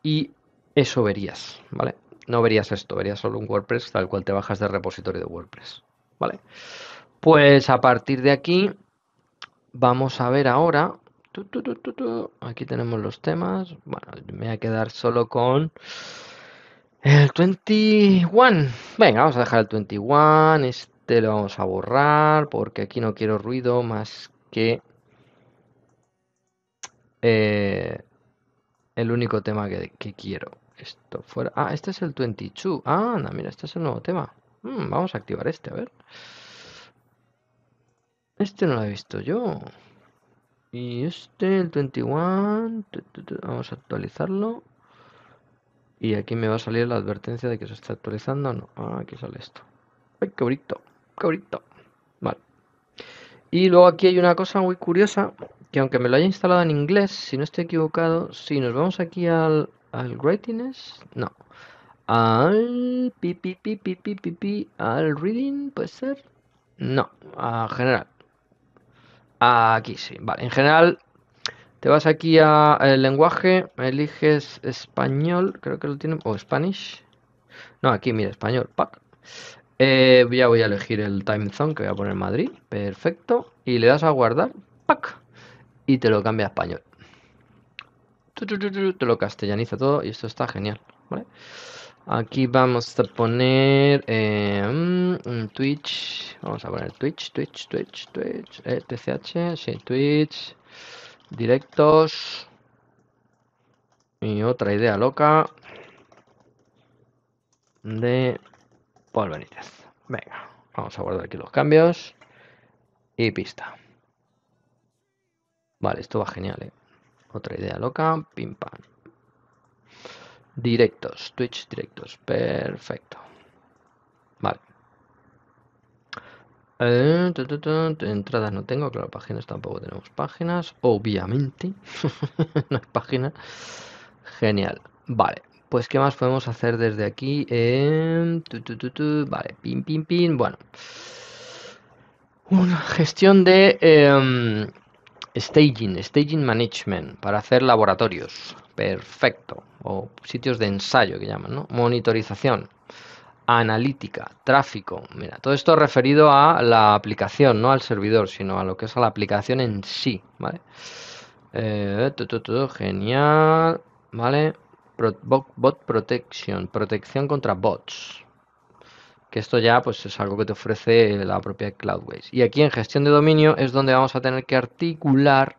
Speaker 1: Y eso verías, ¿vale? No verías esto, verías solo un WordPress tal cual te bajas del repositorio de WordPress, ¿vale? Pues a partir de aquí vamos a ver ahora. aquí tenemos los temas. Bueno, me voy a quedar solo con el 21. Venga, vamos a dejar el 21. Este este lo vamos a borrar porque aquí no quiero ruido más que eh, el único tema que, quiero. Esto fuera. Ah, este es el 22. Ah, anda, mira, este es el nuevo tema. Hmm, vamos a activar este, a ver. Este no lo he visto yo. Y este, el 21. Vamos a actualizarlo. Y aquí me va a salir la advertencia de que se está actualizando. No, ah, aquí sale esto. ¡Ay, qué bonito! cabrito Vale. Y luego aquí hay una cosa muy curiosa, que aunque me lo haya instalado en inglés, si no estoy equivocado, si nos vamos aquí al, al Greatness, no. Al pi, pi, pi, pi, pi, pi, al reading, puede ser. No, a general. Aquí sí, vale. En general, te vas aquí a el lenguaje, eliges español, creo que lo tiene o Spanish. No, aquí mira, español, pack. Eh, ya voy a elegir el time zone que voy a poner Madrid. Perfecto. Y le das a guardar. ¡Pac! Y te lo cambia a español. Te lo castellaniza todo y esto está genial. Aquí vamos a poner eh, mm, Twitch. Vamos a poner Twitch, Twitch, Twitch, Twitch. E, TCH, sí, Twitch. Directos. Y otra idea loca. De Paul Venga, vamos a guardar aquí los cambios. Y pista. Vale, esto va genial, ¿eh? Otra idea loca. Pim pam. Directos. Twitch directos. Perfecto. Vale. Eh, entradas no tengo, claro, páginas tampoco tenemos páginas, obviamente. <laughs> no hay páginas. Genial. Vale. Pues, ¿qué más podemos hacer desde aquí? Em, vale, pin, pin, pin. Bueno. Una gestión de em, staging, staging management, para hacer laboratorios. Perfecto. O sitios de ensayo que llaman, ¿no? Monitorización analítica, tráfico. Mira, todo esto referido a la aplicación, no al servidor, sino a lo que es a la aplicación en sí, ¿vale? Eh, tu, genial, ¿vale? bot, Protection, protección contra bots. Que esto ya pues, es algo que te ofrece la propia Cloudways. Y aquí en gestión de dominio es donde vamos a tener que articular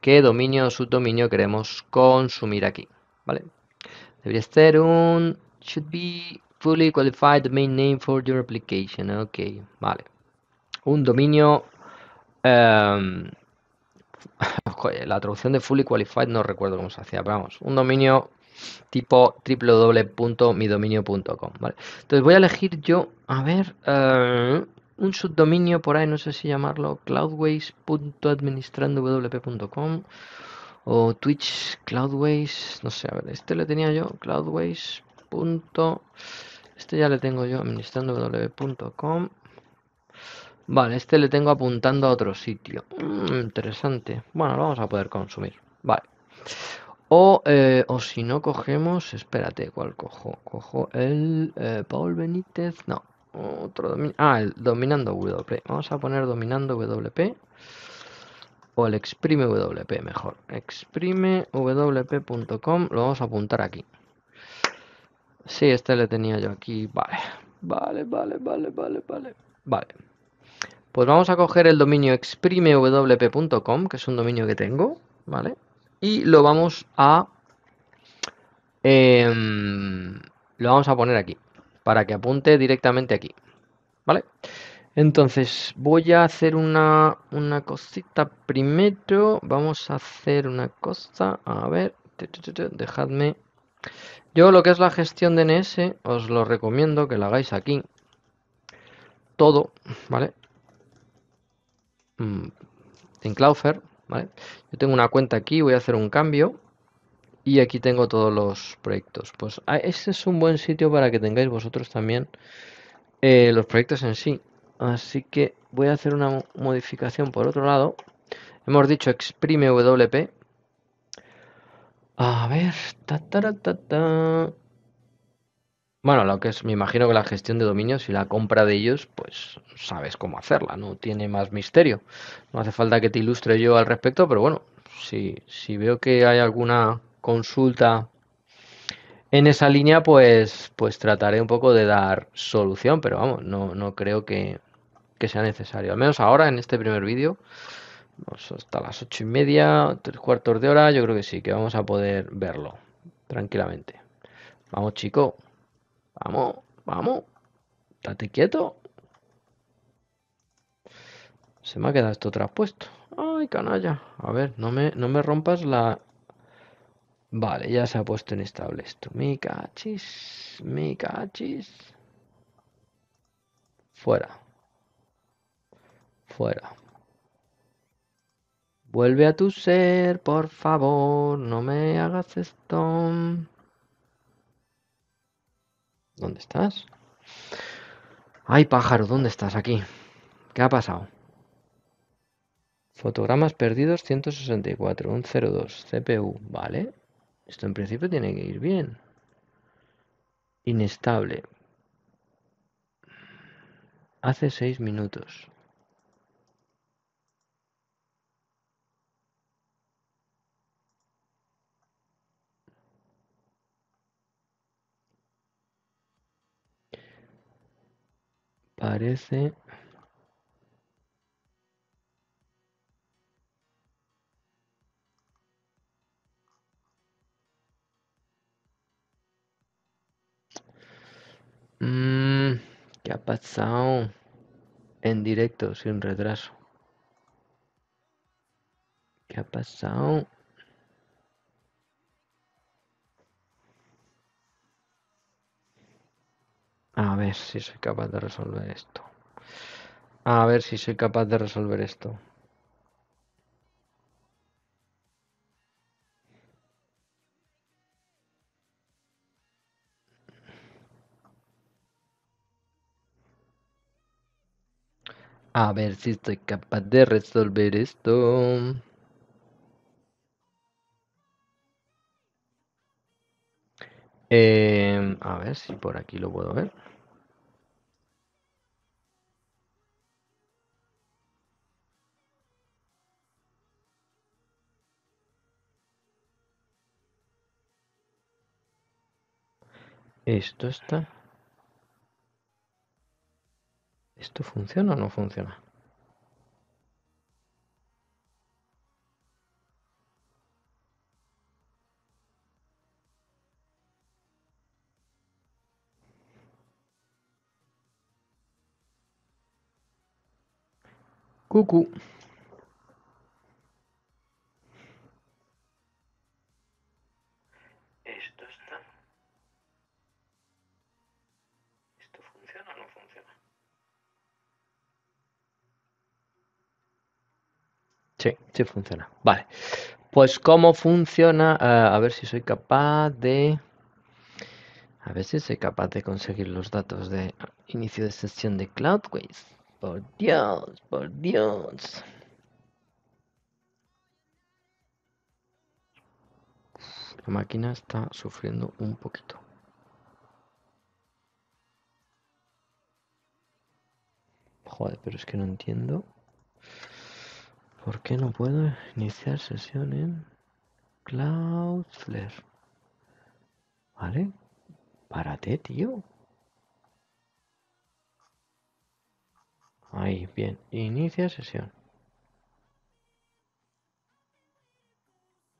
Speaker 1: qué dominio o subdominio queremos consumir aquí. ¿vale? Debería ser un should be fully qualified domain name for your application. Ok, vale. Un dominio. Em, <laughs> la traducción de fully qualified no recuerdo cómo se hacía, pero vamos, un dominio tipo www.midominio.com. ¿vale? Entonces voy a elegir yo, a ver, eh, un subdominio por ahí, no sé si llamarlo, cloudways.administrandowp.com o Twitch Cloudways, no sé, a ver, este le tenía yo, cloudways. Este ya le tengo yo, administrando administrandowp.com. Vale, este le tengo apuntando a otro sitio. Mm, interesante. Bueno, lo vamos a poder consumir. Vale. Eh, o, si no cogemos, espérate, ¿cuál cojo? Cojo el eh, Paul Benítez, no, otro dominio. Ah, el dominando WP. Vamos a poner dominando WP. O el exprime WP, mejor. Exprime WP.com. Lo vamos a apuntar aquí. Sí, este le tenía yo aquí. Vale. Vale, vale, vale, vale, vale. Vale. Pues vamos a coger el dominio exprime wp.com, que es un dominio que tengo. Vale y lo vamos a em, lo vamos a poner aquí para que apunte directamente aquí vale entonces voy a hacer una, una cosita primero vamos a hacer una cosa a ver dejadme yo lo que es la gestión de os lo recomiendo que la hagáis aquí todo vale en mm, Claufer. Yo tengo una cuenta aquí, voy a hacer un cambio y aquí tengo todos los proyectos. Pues este es un buen sitio para que tengáis vosotros también eh, los proyectos en sí. Así que voy a hacer una modificación por otro lado. Hemos dicho exprime WP. A ver, ta, ta, ta, bueno, lo que es, me imagino que la gestión de dominios y la compra de ellos, pues sabes cómo hacerla, no tiene más misterio. No hace falta que te ilustre yo al respecto, pero bueno, si, si veo que hay alguna consulta en esa línea, pues, pues trataré un poco de dar solución, pero vamos, no, no creo que, que sea necesario. Al menos ahora, en este primer vídeo, pues hasta las ocho y media, tres cuartos de hora, yo creo que sí, que vamos a poder verlo tranquilamente. Vamos, chico. Vamos, vamos. ¡Date quieto. Se me ha quedado esto traspuesto.
Speaker 2: Ay, canalla.
Speaker 1: A ver, no me, no me rompas la... Vale, ya se ha puesto inestable esto. Mi cachis, mi cachis. Fuera. Fuera. Vuelve a tu ser, por favor, no me hagas esto. ¿Dónde estás? Ay, pájaro, ¿dónde estás aquí? ¿Qué ha pasado? Fotogramas perdidos 164, 102 CPU, ¿vale? Esto en principio tiene que ir bien. Inestable. Hace seis minutos. parece Mm, ¿Qué ha pasado? En directo, sin retraso. ¿Qué ha pasado? A ver si soy capaz de resolver esto. A ver si soy capaz de resolver esto. A ver si estoy capaz de resolver esto. Em, a ver si por aquí lo puedo ver. Esto está... ¿Esto funciona o no funciona? Cucu. Sí, sí funciona. Vale. Pues cómo funciona, eh, a ver si soy capaz de... A ver si soy capaz de conseguir los datos de inicio de sesión de Cloudways. Por Dios, por Dios. La máquina está sufriendo un poquito. Joder, pero es que no entiendo. ¿Por qué no puedo iniciar sesión en Cloudflare? ¿Vale? Párate, tío. Ahí, bien. Inicia sesión.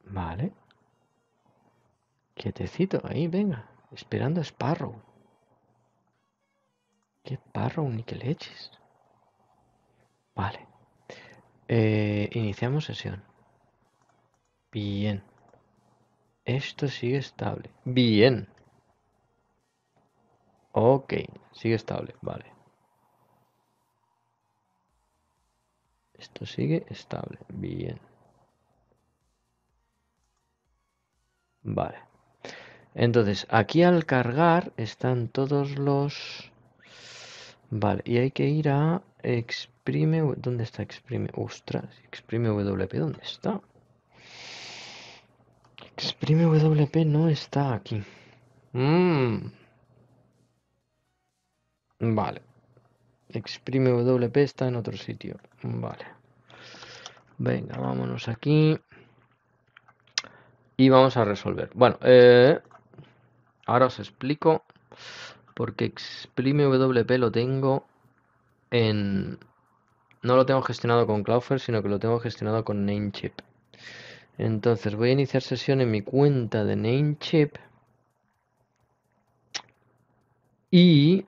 Speaker 1: Vale. Quietecito, ahí, venga. Esperando a Sparrow. ¿Qué Sparrow ni que leches? Vale. Eh, iniciamos sesión. Bien. Esto sigue estable. Bien. Ok, sigue estable, vale. Esto sigue estable, bien. Vale. Entonces, aquí al cargar están todos los... Vale, y hay que ir a... Exprime, ¿dónde está exprime? Ostras, exprime WP, ¿dónde está? Exprime WP no está aquí. Mm. Vale. Exprime WP está en otro sitio. Vale. Venga, vámonos aquí. Y vamos a resolver. Bueno, eh, ahora os explico. Porque exprime WP lo tengo en no lo tengo gestionado con Cloudflare, sino que lo tengo gestionado con Namecheap. Entonces voy a iniciar sesión en mi cuenta de Namecheap. Y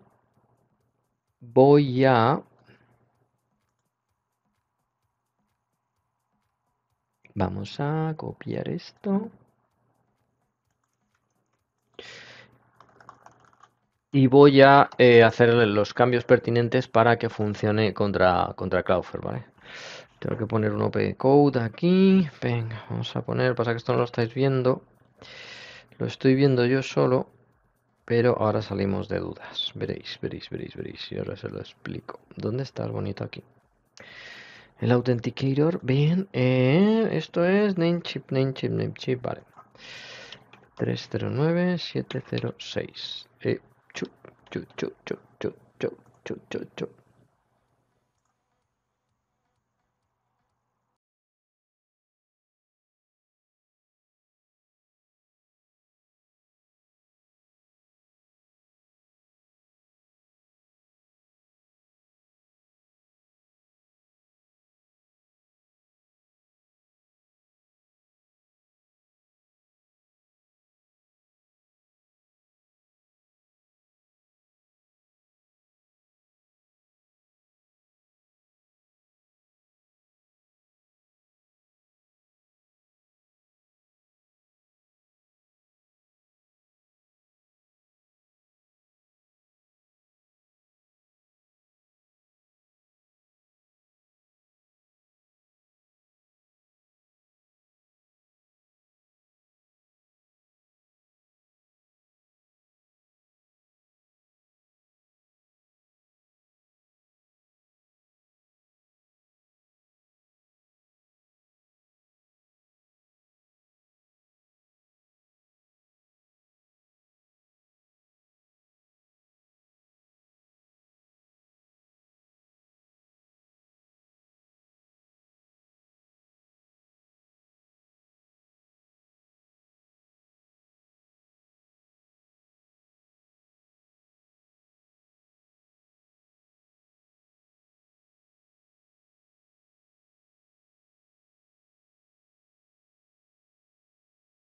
Speaker 1: voy a... Vamos a copiar esto. y voy a eh, hacer los cambios pertinentes para que funcione contra, contra ¿vale? Tengo que poner un opcode aquí. Venga, vamos a poner, pasa que esto no lo estáis viendo. Lo estoy viendo yo solo, pero ahora salimos de dudas. Veréis, veréis, veréis, veréis. Y ahora se lo explico. ¿Dónde está el bonito aquí? El Authenticator, bien. Eh, esto es chip NameChip, NameChip. vale. 309706. Eh, choo, choo, choo, choo, choo, choo, choo, choo. choo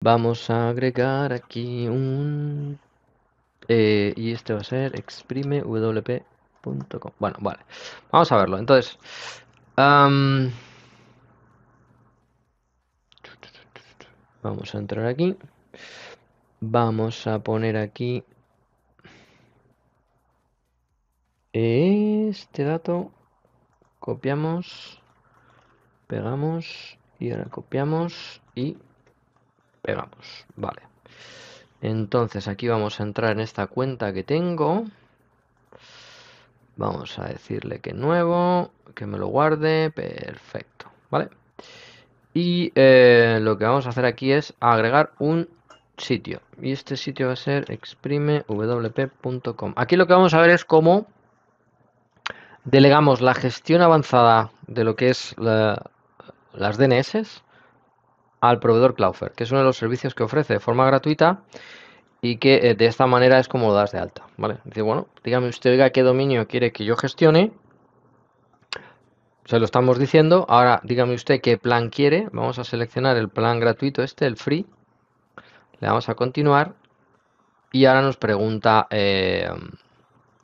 Speaker 1: Vamos a agregar aquí un... Eh, y este va a ser exprimewp.com. Bueno, vale. Vamos a verlo. Entonces... vamos a entrar aquí. Vamos a poner aquí... Este dato. Copiamos. Pegamos. Y ahora copiamos. Y Pegamos, vale. Entonces aquí vamos a entrar en esta cuenta que tengo. Vamos a decirle que nuevo, que me lo guarde, perfecto, ¿vale? Y eh, lo que vamos a hacer aquí es agregar un sitio. Y este sitio va a ser exprimewp.com. Aquí lo que vamos a ver es cómo delegamos la gestión avanzada de lo que es las DNS al proveedor Cloudflare, que es uno de los servicios que ofrece de forma gratuita y que eh, de esta manera es como lo das de alta, ¿vale? Dice, bueno, dígame usted oiga, qué dominio quiere que yo gestione, se lo estamos diciendo, ahora dígame usted qué plan quiere, vamos a seleccionar el plan gratuito este, el free, le vamos a continuar y ahora nos pregunta, eh,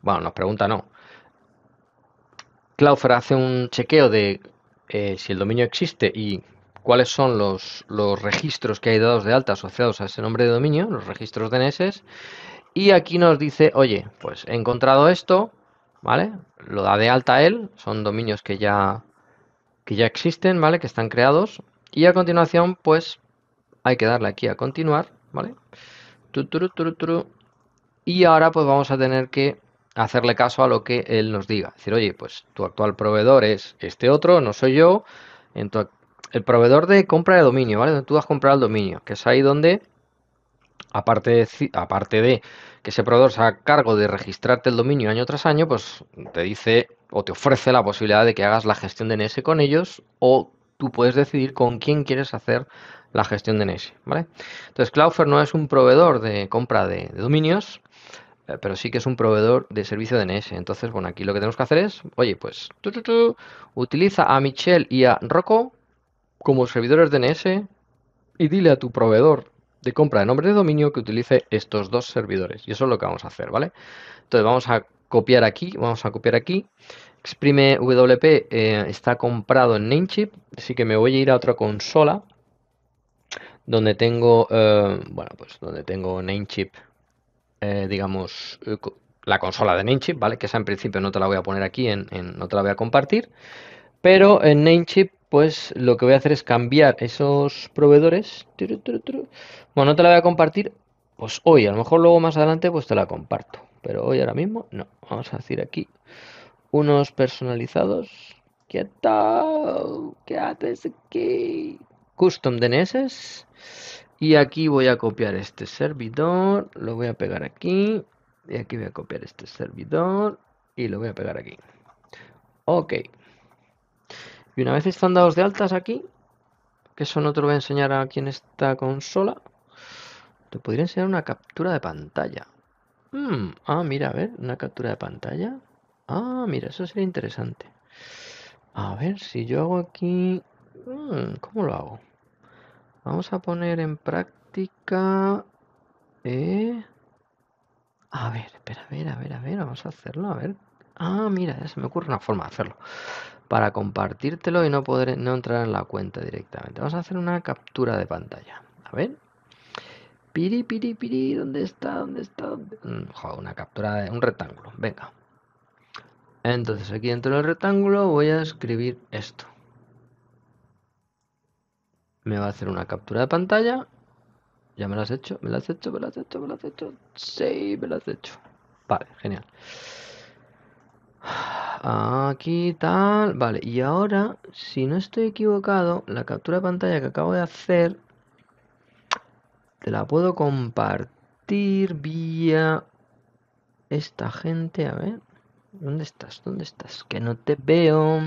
Speaker 1: bueno, nos pregunta no, Cloudflare hace un chequeo de eh, si el dominio existe y cuáles son los, los registros que hay dados de alta asociados a ese nombre de dominio, los registros DNS, y aquí nos dice, oye, pues he encontrado esto, ¿vale? Lo da de alta él, son dominios que ya, que ya existen, ¿vale? Que están creados. Y a continuación, pues hay que darle aquí a continuar, ¿vale? Y ahora pues vamos a tener que hacerle caso a lo que él nos diga. Es decir, oye, pues tu actual proveedor es este otro, no soy yo. En tu, el proveedor de compra de dominio, ¿vale? Donde tú a comprar el dominio, que es ahí donde, aparte de, aparte de que ese proveedor se haga cargo de registrarte el dominio año tras año, pues te dice o te ofrece la posibilidad de que hagas la gestión de NS con ellos o tú puedes decidir con quién quieres hacer la gestión de NS, ¿vale? Entonces, Cloudflare no es un proveedor de compra de, dominios, eh, pero sí que es un proveedor de servicio de NS. Entonces, bueno, aquí lo que tenemos que hacer es, oye, pues, utiliza a Michelle y a Rocco como servidores DNS y dile a tu proveedor de compra de nombre de dominio que utilice estos dos servidores. Y eso es lo que vamos a hacer, ¿vale? Entonces vamos a copiar aquí, vamos a copiar aquí. Exprime WP eh, está comprado en Namecheap, así que me voy a ir a otra consola donde tengo, eh, bueno, pues donde tengo Namecheap, eh, digamos, la consola de Namecheap, ¿vale? Que esa en principio no te la voy a poner aquí, en, en no te la voy a compartir. Pero en Namecheap, pues lo que voy a hacer es cambiar esos proveedores. Bueno, no te la voy a compartir, pues hoy, a lo mejor luego más adelante, pues te la comparto. Pero hoy, ahora mismo, no. Vamos a decir aquí unos personalizados. ¿Qué tal? ¿Qué haces aquí? Custom DNS. Y aquí voy a copiar este servidor. Lo voy a pegar aquí. Y aquí voy a copiar este servidor. Y lo voy a pegar aquí. Ok. Y una vez están dados de altas aquí, que eso no te lo voy a enseñar aquí en esta consola, te podría enseñar una captura de pantalla. Hmm, ah, mira, a ver, una captura de pantalla. Ah, mira, eso sería interesante. A ver, si yo hago aquí... Hmm, ¿Cómo lo hago? Vamos a poner en práctica... Eh... A ver, espera, a ver, a ver, a ver, vamos a hacerlo, a ver. Ah, mira, se me ocurre una forma de hacerlo. Para compartírtelo y no poder no entrar en la cuenta directamente. Vamos a hacer una captura de pantalla. A ver. Piri, piri, piri, ¿dónde está? ¿Dónde está? Mm, una captura de un rectángulo. Venga. Entonces aquí dentro del rectángulo voy a escribir esto. Me va a hacer una captura de pantalla. Ya me lo has hecho, me la has hecho, me las has hecho, me lo has hecho. Sí, me lo has hecho. Vale, genial. Aquí tal. Vale, y ahora, si no estoy equivocado, la captura de pantalla que acabo de hacer, te la puedo compartir vía esta gente. A ver, ¿dónde estás? ¿Dónde estás? Que no te veo.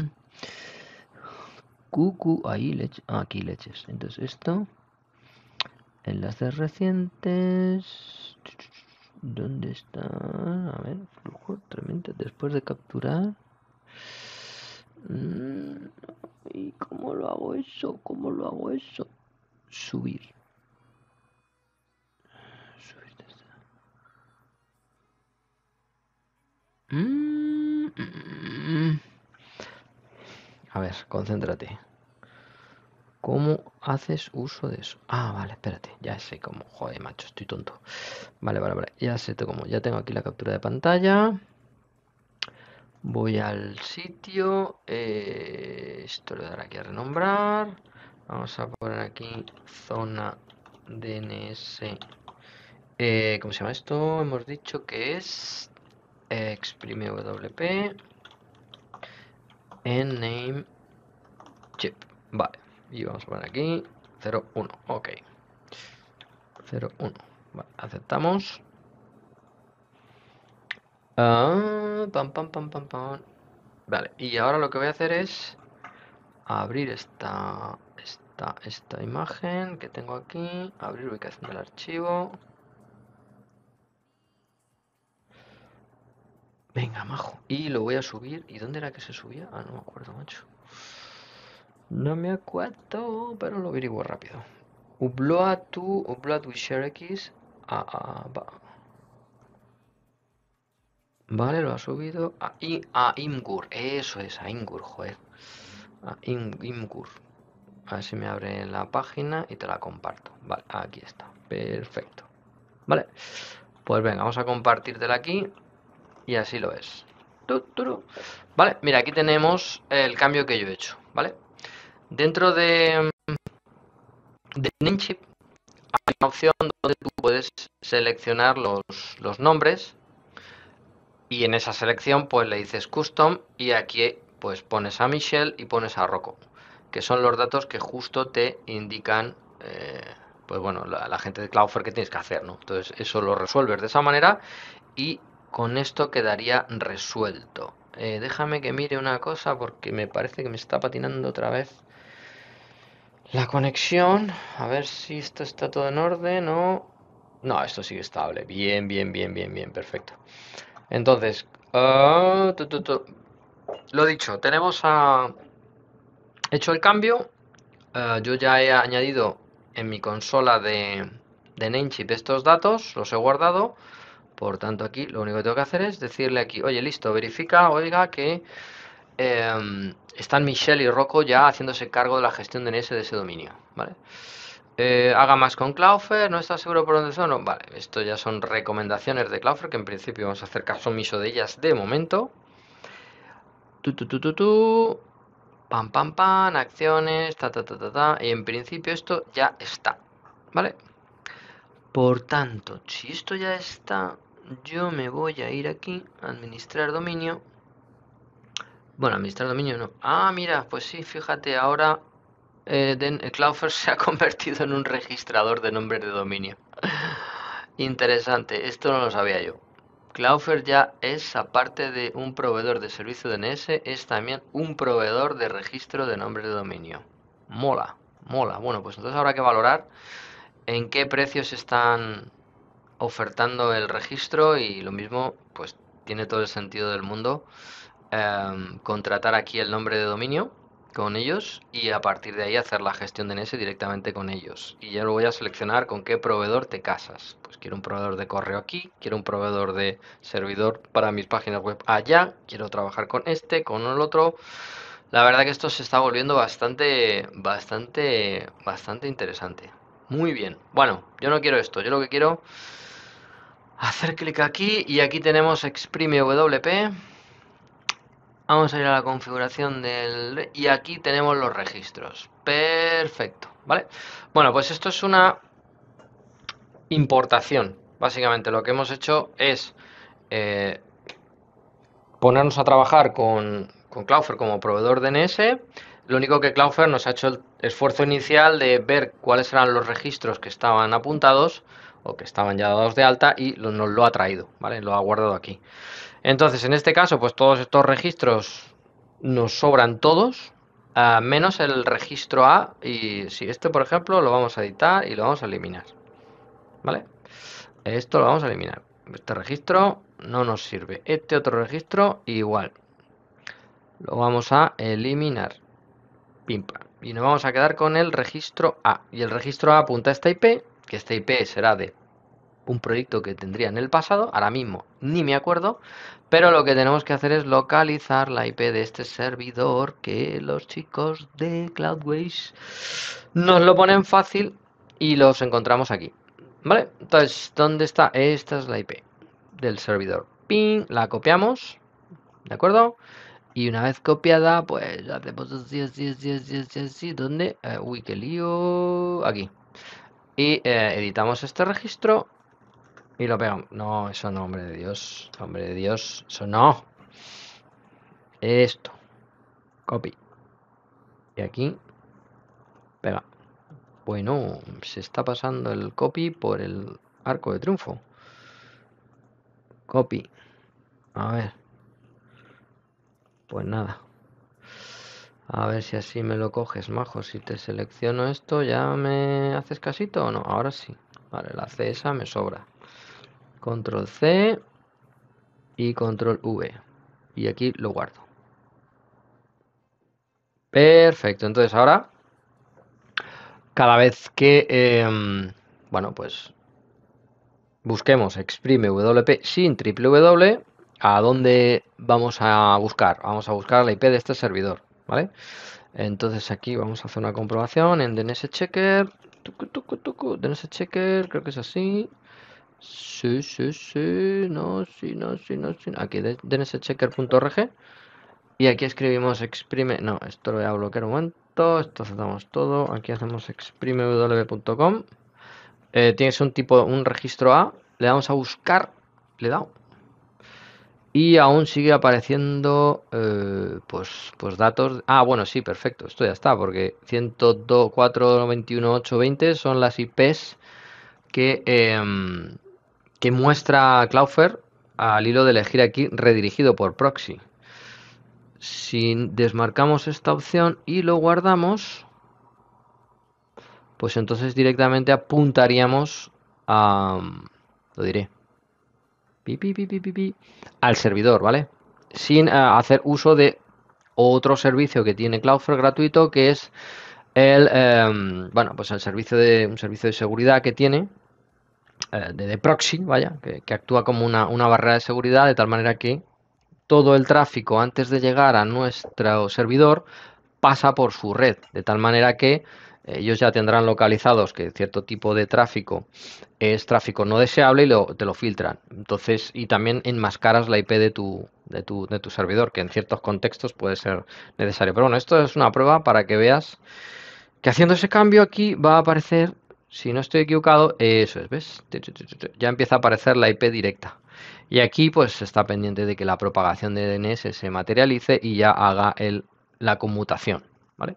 Speaker 1: Cucu, ahí leche. Ah, aquí leches. Entonces esto. Enlaces recientes. ¿Dónde está? A ver, flujo, tremendo. Después de capturar. Mm, ¿Y cómo lo hago eso? ¿Cómo lo hago eso? Subir. Subir mm, mm, A ver, concéntrate. ¿Cómo haces uso de eso? Ah, vale, espérate, ya sé cómo. Joder, macho, estoy tonto. Vale, vale, vale, ya sé cómo. Ya tengo aquí la captura de pantalla. Voy al sitio. Eh, esto lo dará aquí a renombrar. Vamos a poner aquí zona DNS. Eh, ¿Cómo se llama esto? Hemos dicho que es eh, exprime WP en name chip. Vale. Y vamos a poner aquí 1, Ok. 01. Vale, aceptamos. Ah, pam, pam, pam, pam, pam. Vale, y ahora lo que voy a hacer es abrir esta, esta, esta imagen que tengo aquí, abrir ubicación del archivo. Venga, majo. Y lo voy a subir. ¿Y dónde era que se subía? Ah, no me acuerdo, macho. No me acuerdo, pero lo averiguo rápido. upload tu, share with Cherokees. Ah, ah, va. Vale, lo ha subido a, a Imgur. Eso es, a Imgur, joder. A Ingur. Imgur. A ver si me abre la página y te la comparto. Vale, aquí está. Perfecto. Vale. Pues venga, vamos a compartírtela aquí. Y así lo es. Vale, mira, aquí tenemos el cambio que yo he hecho. ¿Vale? Dentro de, de hay una opción donde tú puedes seleccionar los, nombres y en esa selección pues le dices custom y aquí pues pones a Michelle y pones a Rocco, que son los datos que justo te indican eh, pues bueno, la, gente de Cloudflare que tienes que hacer, ¿no? Entonces eso lo resuelves de esa manera y con esto quedaría resuelto. Eh, déjame que mire una cosa porque me parece que me está patinando otra vez la conexión, a ver si esto está todo en orden No, No, esto sigue estable. Bien, bien, bien, bien, bien, perfecto. Entonces, ah, lo dicho, tenemos a... hecho el cambio. Ah, yo ya he añadido en mi consola de, de estos datos, los he guardado. Por tanto, aquí lo único que tengo que hacer es decirle aquí, oye, listo, verifica, oiga, que Em, están Michelle y Rocco ya haciéndose cargo de la gestión de de ese dominio, ¿vale? Eh, haga más con Claufer, no está seguro por dónde son. vale, esto ya son recomendaciones de Claufer. que en principio vamos a hacer caso omiso de ellas de momento. Tu, tu, Pam, pam, pam, acciones, ta, ta, ta, ta, ta. Y en principio esto ya está, ¿vale? Por tanto, si esto ya está, yo me voy a ir aquí, a administrar dominio. Bueno, administrar dominio no. Ah, mira, pues sí, fíjate, ahora eh, eh Cloudflare <laughs> se ha convertido en un registrador de nombres de dominio. <laughs> Interesante, esto no lo sabía yo. Cloudflare ya es, aparte de un proveedor de servicio DNS, es también un proveedor de registro de nombre de dominio. Mola, mola. Bueno, pues entonces habrá que valorar en qué precios están ofertando el registro y lo mismo, pues tiene todo el sentido del mundo Em, contratar aquí el nombre de dominio con ellos y a partir de ahí hacer la gestión de ese directamente con ellos. Y ya lo voy a seleccionar con qué proveedor te casas. Pues quiero un proveedor de correo aquí, quiero un proveedor de servidor para mis páginas web allá, quiero trabajar con este, con el otro. La verdad que esto se está volviendo bastante, bastante, bastante interesante. Muy bien. Bueno, yo no quiero esto, yo lo que quiero hacer clic aquí y aquí tenemos exprime WP Vamos a ir a la configuración del... Y aquí tenemos los registros. Perfecto, ¿vale? Bueno, pues esto es una importación. Básicamente lo que hemos hecho es eh, ponernos a trabajar con, con como proveedor DNS. Lo único que claufer nos ha hecho el esfuerzo inicial de ver cuáles eran los registros que estaban apuntados o que estaban ya dados de alta y nos lo ha traído, ¿vale? Lo ha guardado aquí. Entonces, en este caso, pues todos estos registros nos sobran todos, ah, menos el registro A. Y si este, por ejemplo, lo vamos a editar y lo vamos a eliminar. ¿Vale? Esto lo vamos a eliminar. Este registro no nos sirve. Este otro registro igual. Lo vamos a eliminar. Pimpa. Y nos vamos a quedar con el registro A. Y el registro A apunta a esta IP, que esta IP será de un proyecto que tendría en el pasado, ahora mismo ni me acuerdo, pero lo que tenemos que hacer es localizar la IP de este servidor que los chicos de Cloudways nos lo ponen fácil y los encontramos aquí. ¿Vale? Entonces, ¿dónde está? Esta es la IP del servidor. Ping, la copiamos, ¿de acuerdo? Y una vez copiada, pues hacemos así, así, así, así, así, ¿dónde? Eh, uy, qué lío, aquí. Y eh, editamos este registro y lo pego. No, eso no, hombre de Dios. Hombre de Dios. Eso no. Esto. Copy. Y aquí. Pega. Bueno, se está pasando el copy por el arco de triunfo. Copy. A ver. Pues nada. A ver si así me lo coges, majo. Si te selecciono esto, ¿ya me haces casito o no? Ahora sí. Vale, la C esa me sobra. Control C y Control V. Y aquí lo guardo. Perfecto, entonces ahora, cada vez que, em, bueno, pues busquemos exprime WP sin www ¿a dónde vamos a buscar? Vamos a buscar la IP de este servidor, ¿vale? Entonces aquí vamos a hacer una comprobación en DNS Checker, DNS Checker, creo que es así, Sí, sí, sí, no, sí, no, sí, no, sí. Aquí, dnschecker.org. Y aquí escribimos exprime. No, esto lo voy a bloquear un momento. Esto cerramos todo. Aquí hacemos exprimew.com. Eh, tienes un tipo, un registro A. Le damos a buscar. Le damos Y aún sigue apareciendo eh, pues, pues datos. Ah, bueno, sí, perfecto. Esto ya está, porque 20 son las IPs que. Em, que muestra Cloudflare al hilo de elegir aquí redirigido por proxy. Si desmarcamos esta opción y lo guardamos, pues entonces directamente apuntaríamos a... lo diré. al servidor, ¿vale? Sin eh, hacer uso de otro servicio que tiene Cloudflare gratuito, que es el, em, bueno, pues el servicio de, un servicio de seguridad que tiene, eh, de, proxy, vaya, que, actúa como una, barrera de seguridad de tal manera que todo el tráfico antes de llegar a nuestro servidor pasa por su red, de tal manera que eh, ellos ya tendrán localizados que cierto tipo de tráfico es tráfico no deseable y lo, te lo filtran. Entonces, y también enmascaras la IP de tu, de tu, de tu servidor, que en ciertos contextos puede ser necesario. Pero bueno, esto es una prueba para que veas que haciendo ese cambio aquí va a aparecer si no estoy equivocado, eso es, ¿ves? Ya empieza a aparecer la IP directa. Y aquí pues está pendiente de que la propagación de DNS se materialice y ya haga el, la conmutación, ¿vale?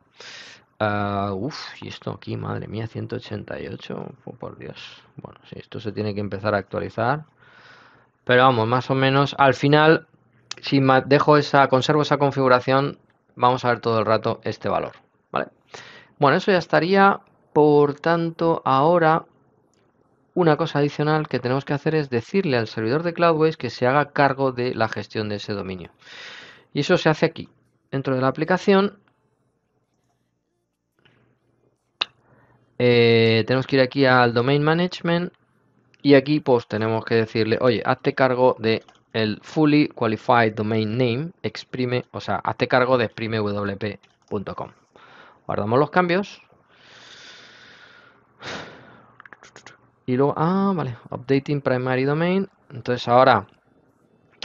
Speaker 1: Ah, uf, y esto aquí, madre mía, 188, por Dios. Bueno, si esto se tiene que empezar a actualizar. Pero vamos, más o menos, al final, si dejo esa, conservo esa configuración, vamos a ver todo el rato este valor, ¿vale? Bueno, eso ya estaría por tanto, ahora una cosa adicional que tenemos que hacer es decirle al servidor de Cloudways que se haga cargo de la gestión de ese dominio. Y eso se hace aquí, dentro de la aplicación. Eh, tenemos que ir aquí al Domain Management y aquí pues tenemos que decirle, oye, hazte cargo de el Fully Qualified Domain Name, exprime, o sea, hazte cargo de exprimewp.com. Guardamos los cambios. Y luego, ah, vale, updating primary domain. Entonces ahora,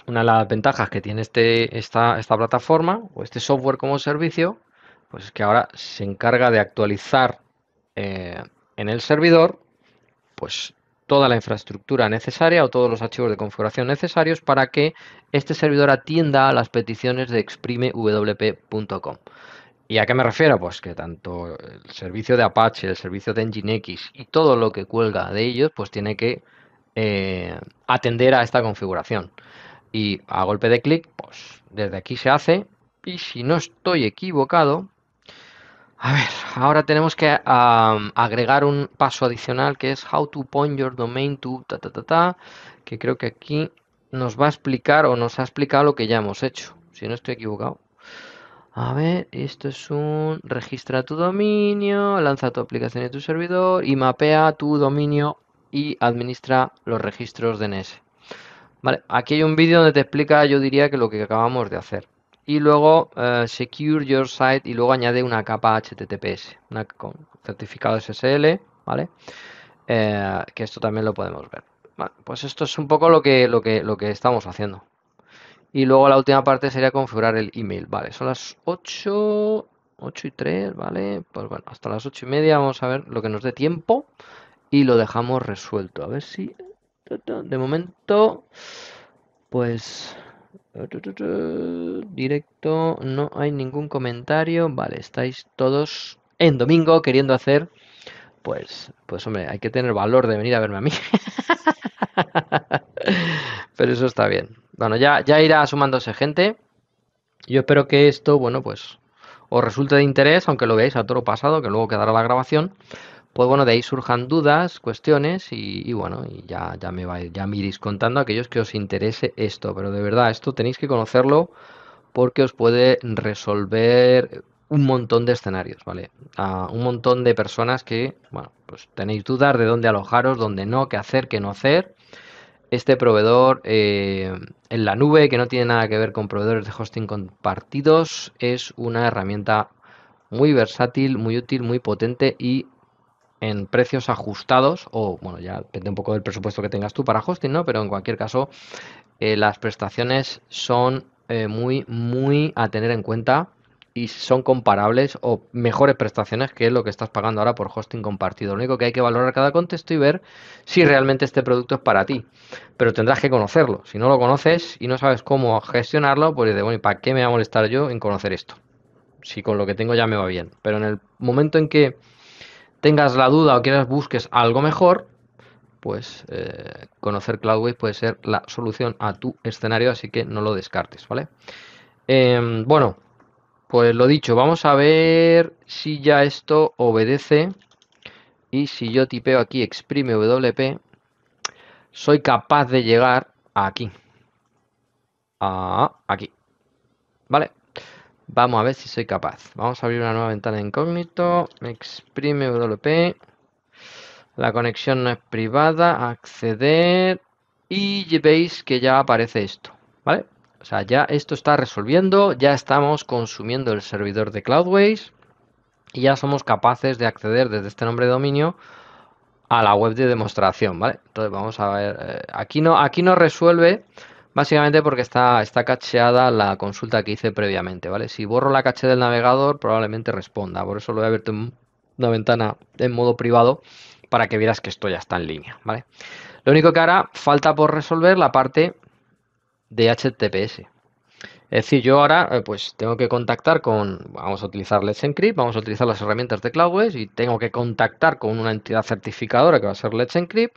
Speaker 1: una de las ventajas que tiene este, esta, plataforma o este software como servicio, pues es que ahora se encarga de actualizar eh, en el servidor, pues toda la infraestructura necesaria o todos los archivos de configuración necesarios para que este servidor atienda a las peticiones de exprimewp.com ¿Y a qué me refiero? Pues que tanto el servicio de Apache, el servicio de Nginx y todo lo que cuelga de ellos, pues tiene que eh, atender a esta configuración. Y a golpe de clic, pues desde aquí se hace. Y si no estoy equivocado, a ver, ahora tenemos que agregar un paso adicional que es how to point your domain to ta ta ta ta, que creo que aquí nos va a explicar o nos ha explicado lo que ya hemos hecho. Si no estoy equivocado, a ver, esto es un registra tu dominio, lanza tu aplicación en tu servidor y mapea tu dominio y administra los registros DNS. Vale, aquí hay un vídeo donde te explica, yo diría que lo que acabamos de hacer. Y luego eh, secure your site y luego añade una capa HTTPS, una, con certificado SSL, ¿vale? Eh, que esto también lo podemos ver. pues esto es un poco lo que, lo que, lo que estamos haciendo. Y luego la última parte sería configurar el email. Vale, son las 8, 8 y 3, ¿vale? Pues bueno, hasta las 8 y media vamos a ver lo que nos dé tiempo y lo dejamos resuelto. A ver si... De momento, pues... Directo, no hay ningún comentario. Vale, estáis todos en domingo queriendo hacer... Pues, pues hombre, hay que tener valor de venir a verme a mí. <laughs> Pero eso está bien. Bueno, ya, irá sumándose gente. Yo espero que esto, bueno, pues os resulte de interés, aunque lo veáis a toro pasado, que luego quedará la grabación. Pues bueno, de ahí surjan dudas, cuestiones y, bueno, y ya, ya, me vais ya me iréis contando a aquellos que os interese esto. Pero de verdad, esto tenéis que conocerlo porque os puede resolver un montón de escenarios, ¿vale? A un montón de personas que, bueno, pues tenéis dudas de dónde alojaros, dónde no, qué hacer, qué no hacer este proveedor eh, en la nube, que no tiene nada que ver con proveedores de hosting compartidos, es una herramienta muy versátil, muy útil, muy potente y en precios ajustados o bueno ya depende un poco del presupuesto que tengas tú para hosting no pero en cualquier caso eh, las prestaciones son eh, muy muy a tener en cuenta y son comparables o mejores prestaciones que lo que estás pagando ahora por hosting compartido. Lo único que hay que valorar cada contexto y ver si realmente este producto es para ti. Pero tendrás que conocerlo. Si no lo conoces y no sabes cómo gestionarlo, pues de bueno, ¿y para qué me va a molestar yo en conocer esto? Si con lo que tengo ya me va bien. Pero en el momento en que tengas la duda o quieras busques algo mejor, pues eh, conocer Cloudways puede ser la solución a tu escenario, así que no lo descartes, ¿vale? Em, bueno, pues lo dicho, vamos a ver si ya esto obedece. Y si yo tipeo aquí exprime WP, soy capaz de llegar aquí. A aquí. ¿Vale? Vamos a ver si soy capaz. Vamos a abrir una nueva ventana de incógnito. Exprime WP. La conexión no es privada. Acceder. Y veis que ya aparece esto. ¿Vale? sea, ya esto está resolviendo, ya estamos consumiendo el servidor de Cloudways y ya somos capaces de acceder desde este nombre de dominio a la web de demostración, ¿vale? Entonces vamos a ver, eh, aquí, no, aquí no resuelve básicamente porque está, está cacheada la consulta que hice previamente, ¿vale? Si borro la caché del navegador probablemente responda, por eso lo he abierto en una ventana en modo privado para que vieras que esto ya está en línea, ¿vale? Lo único que ahora falta por resolver la parte de HTTPS. Es decir, yo ahora eh, pues tengo que contactar con, vamos a utilizar Let's Encrypt, vamos a utilizar las herramientas de CloudWest y tengo que contactar con una entidad certificadora que va a ser Let's Encrypt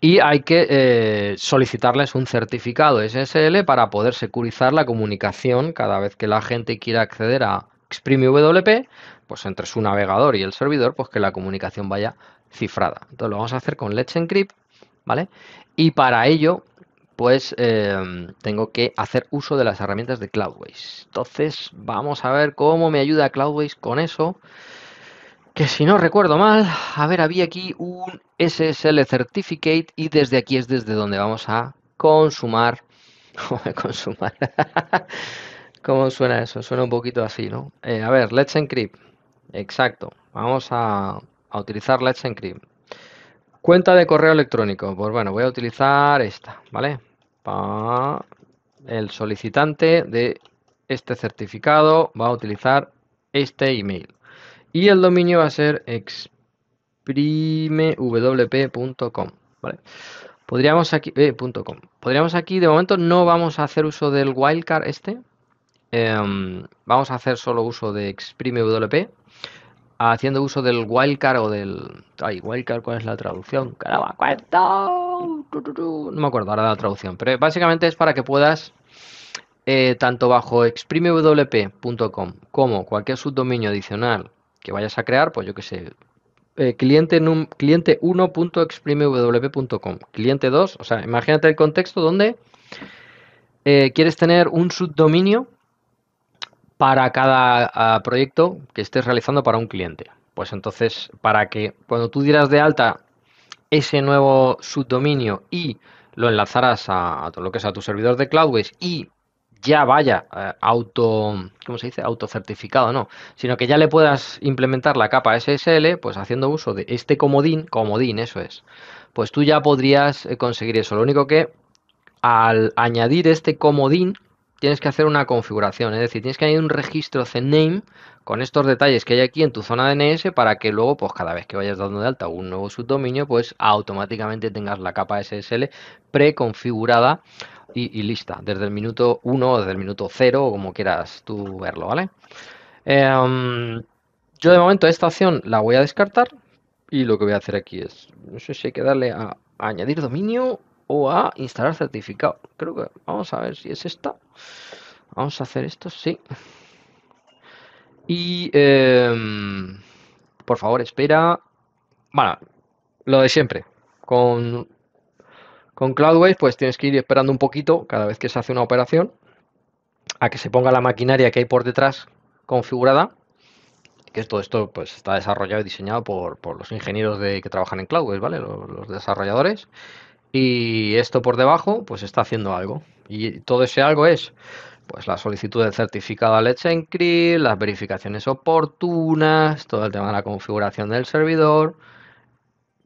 Speaker 1: y hay que eh, solicitarles un certificado SSL para poder securizar la comunicación cada vez que la gente quiera acceder a WP, pues entre su navegador y el servidor, pues que la comunicación vaya cifrada. Entonces lo vamos a hacer con Let's Encrypt, ¿vale? Y para ello pues em, tengo que hacer uso de las herramientas de Cloudways. Entonces, vamos a ver cómo me ayuda Cloudways con eso. Que si no recuerdo mal, a ver, había aquí un SSL Certificate y desde aquí es desde donde vamos a consumar. <laughs> consumar. <laughs> ¿Cómo suena eso? Suena un poquito así, ¿no? Eh, a ver, Let's Encrypt. Exacto. Vamos a, a utilizar Let's Encrypt. Cuenta de correo electrónico. Pues bueno, voy a utilizar esta, ¿vale? El solicitante de este certificado va a utilizar este email. Y el dominio va a ser exprimewp.com. Podríamos aquí, eh, Podríamos aquí, de momento no vamos a hacer uso del wildcard este. Em, vamos a hacer solo uso de exprimewp haciendo uso del wildcard o del. Ay, wildcard, ¿cuál es la traducción? No me acuerdo ahora de la traducción, pero básicamente es para que puedas, eh, tanto bajo exprimewp.com como cualquier subdominio adicional que vayas a crear, pues yo que sé, eh, cliente, cliente 1.exprimewp.com, cliente 2, o sea, imagínate el contexto donde eh, quieres tener un subdominio para cada ah, proyecto que estés realizando para un cliente. Pues entonces, para que cuando tú dieras de alta ese nuevo subdominio y lo enlazaras a, todo lo que es a tu servidor de Cloudways y ya vaya eh, auto, ¿cómo se dice? Autocertificado, no, sino que ya le puedas implementar la capa SSL, pues haciendo uso de este comodín, comodín, eso es. Pues tú ya podrías eh, conseguir eso. Lo único que al añadir este comodín tienes que hacer una configuración, es decir, tienes que añadir un registro CNAME con estos detalles que hay aquí en tu zona DNS para que luego, pues cada vez que vayas dando de alta un nuevo subdominio, pues automáticamente tengas la capa SSL preconfigurada y, lista, desde el minuto 1 o desde el minuto 0, como quieras tú verlo, ¿vale? Em, yo de momento esta opción la voy a descartar y lo que voy a hacer aquí es, no sé si hay que darle a añadir dominio o a instalar certificado. Creo que vamos a ver si es esta. Vamos a hacer esto, sí. Y em, por favor, espera. Bueno, lo de siempre. Con, con Cloudways, pues tienes que ir esperando un poquito cada vez que se hace una operación a que se ponga la maquinaria que hay por detrás configurada. Que todo esto pues, está desarrollado y diseñado por, los ingenieros de, que trabajan en Cloudways, ¿vale? los desarrolladores. Y esto por debajo, pues está haciendo algo. Y todo ese algo es pues la solicitud del certificado a Let's Encrypt, las verificaciones oportunas, todo el tema de la configuración del servidor,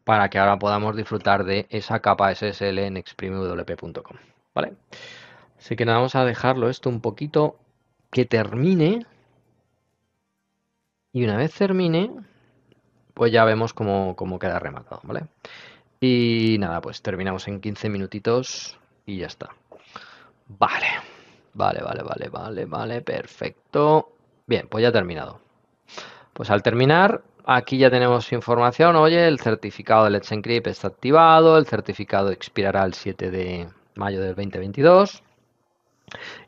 Speaker 1: para que ahora podamos disfrutar de esa capa SSL en exprimewp.com. ¿Vale? Así que nada, vamos a dejarlo esto un poquito que termine. Y una vez termine, pues ya vemos cómo, cómo queda rematado, ¿vale? Y nada, pues terminamos en 15 minutitos y ya está. Vale, vale, vale, vale, vale, vale, perfecto. Bien, pues ya terminado. Pues al terminar, aquí ya tenemos información. Oye, el certificado de Let's Encrypt está activado, el certificado expirará el 7 de mayo del 2022.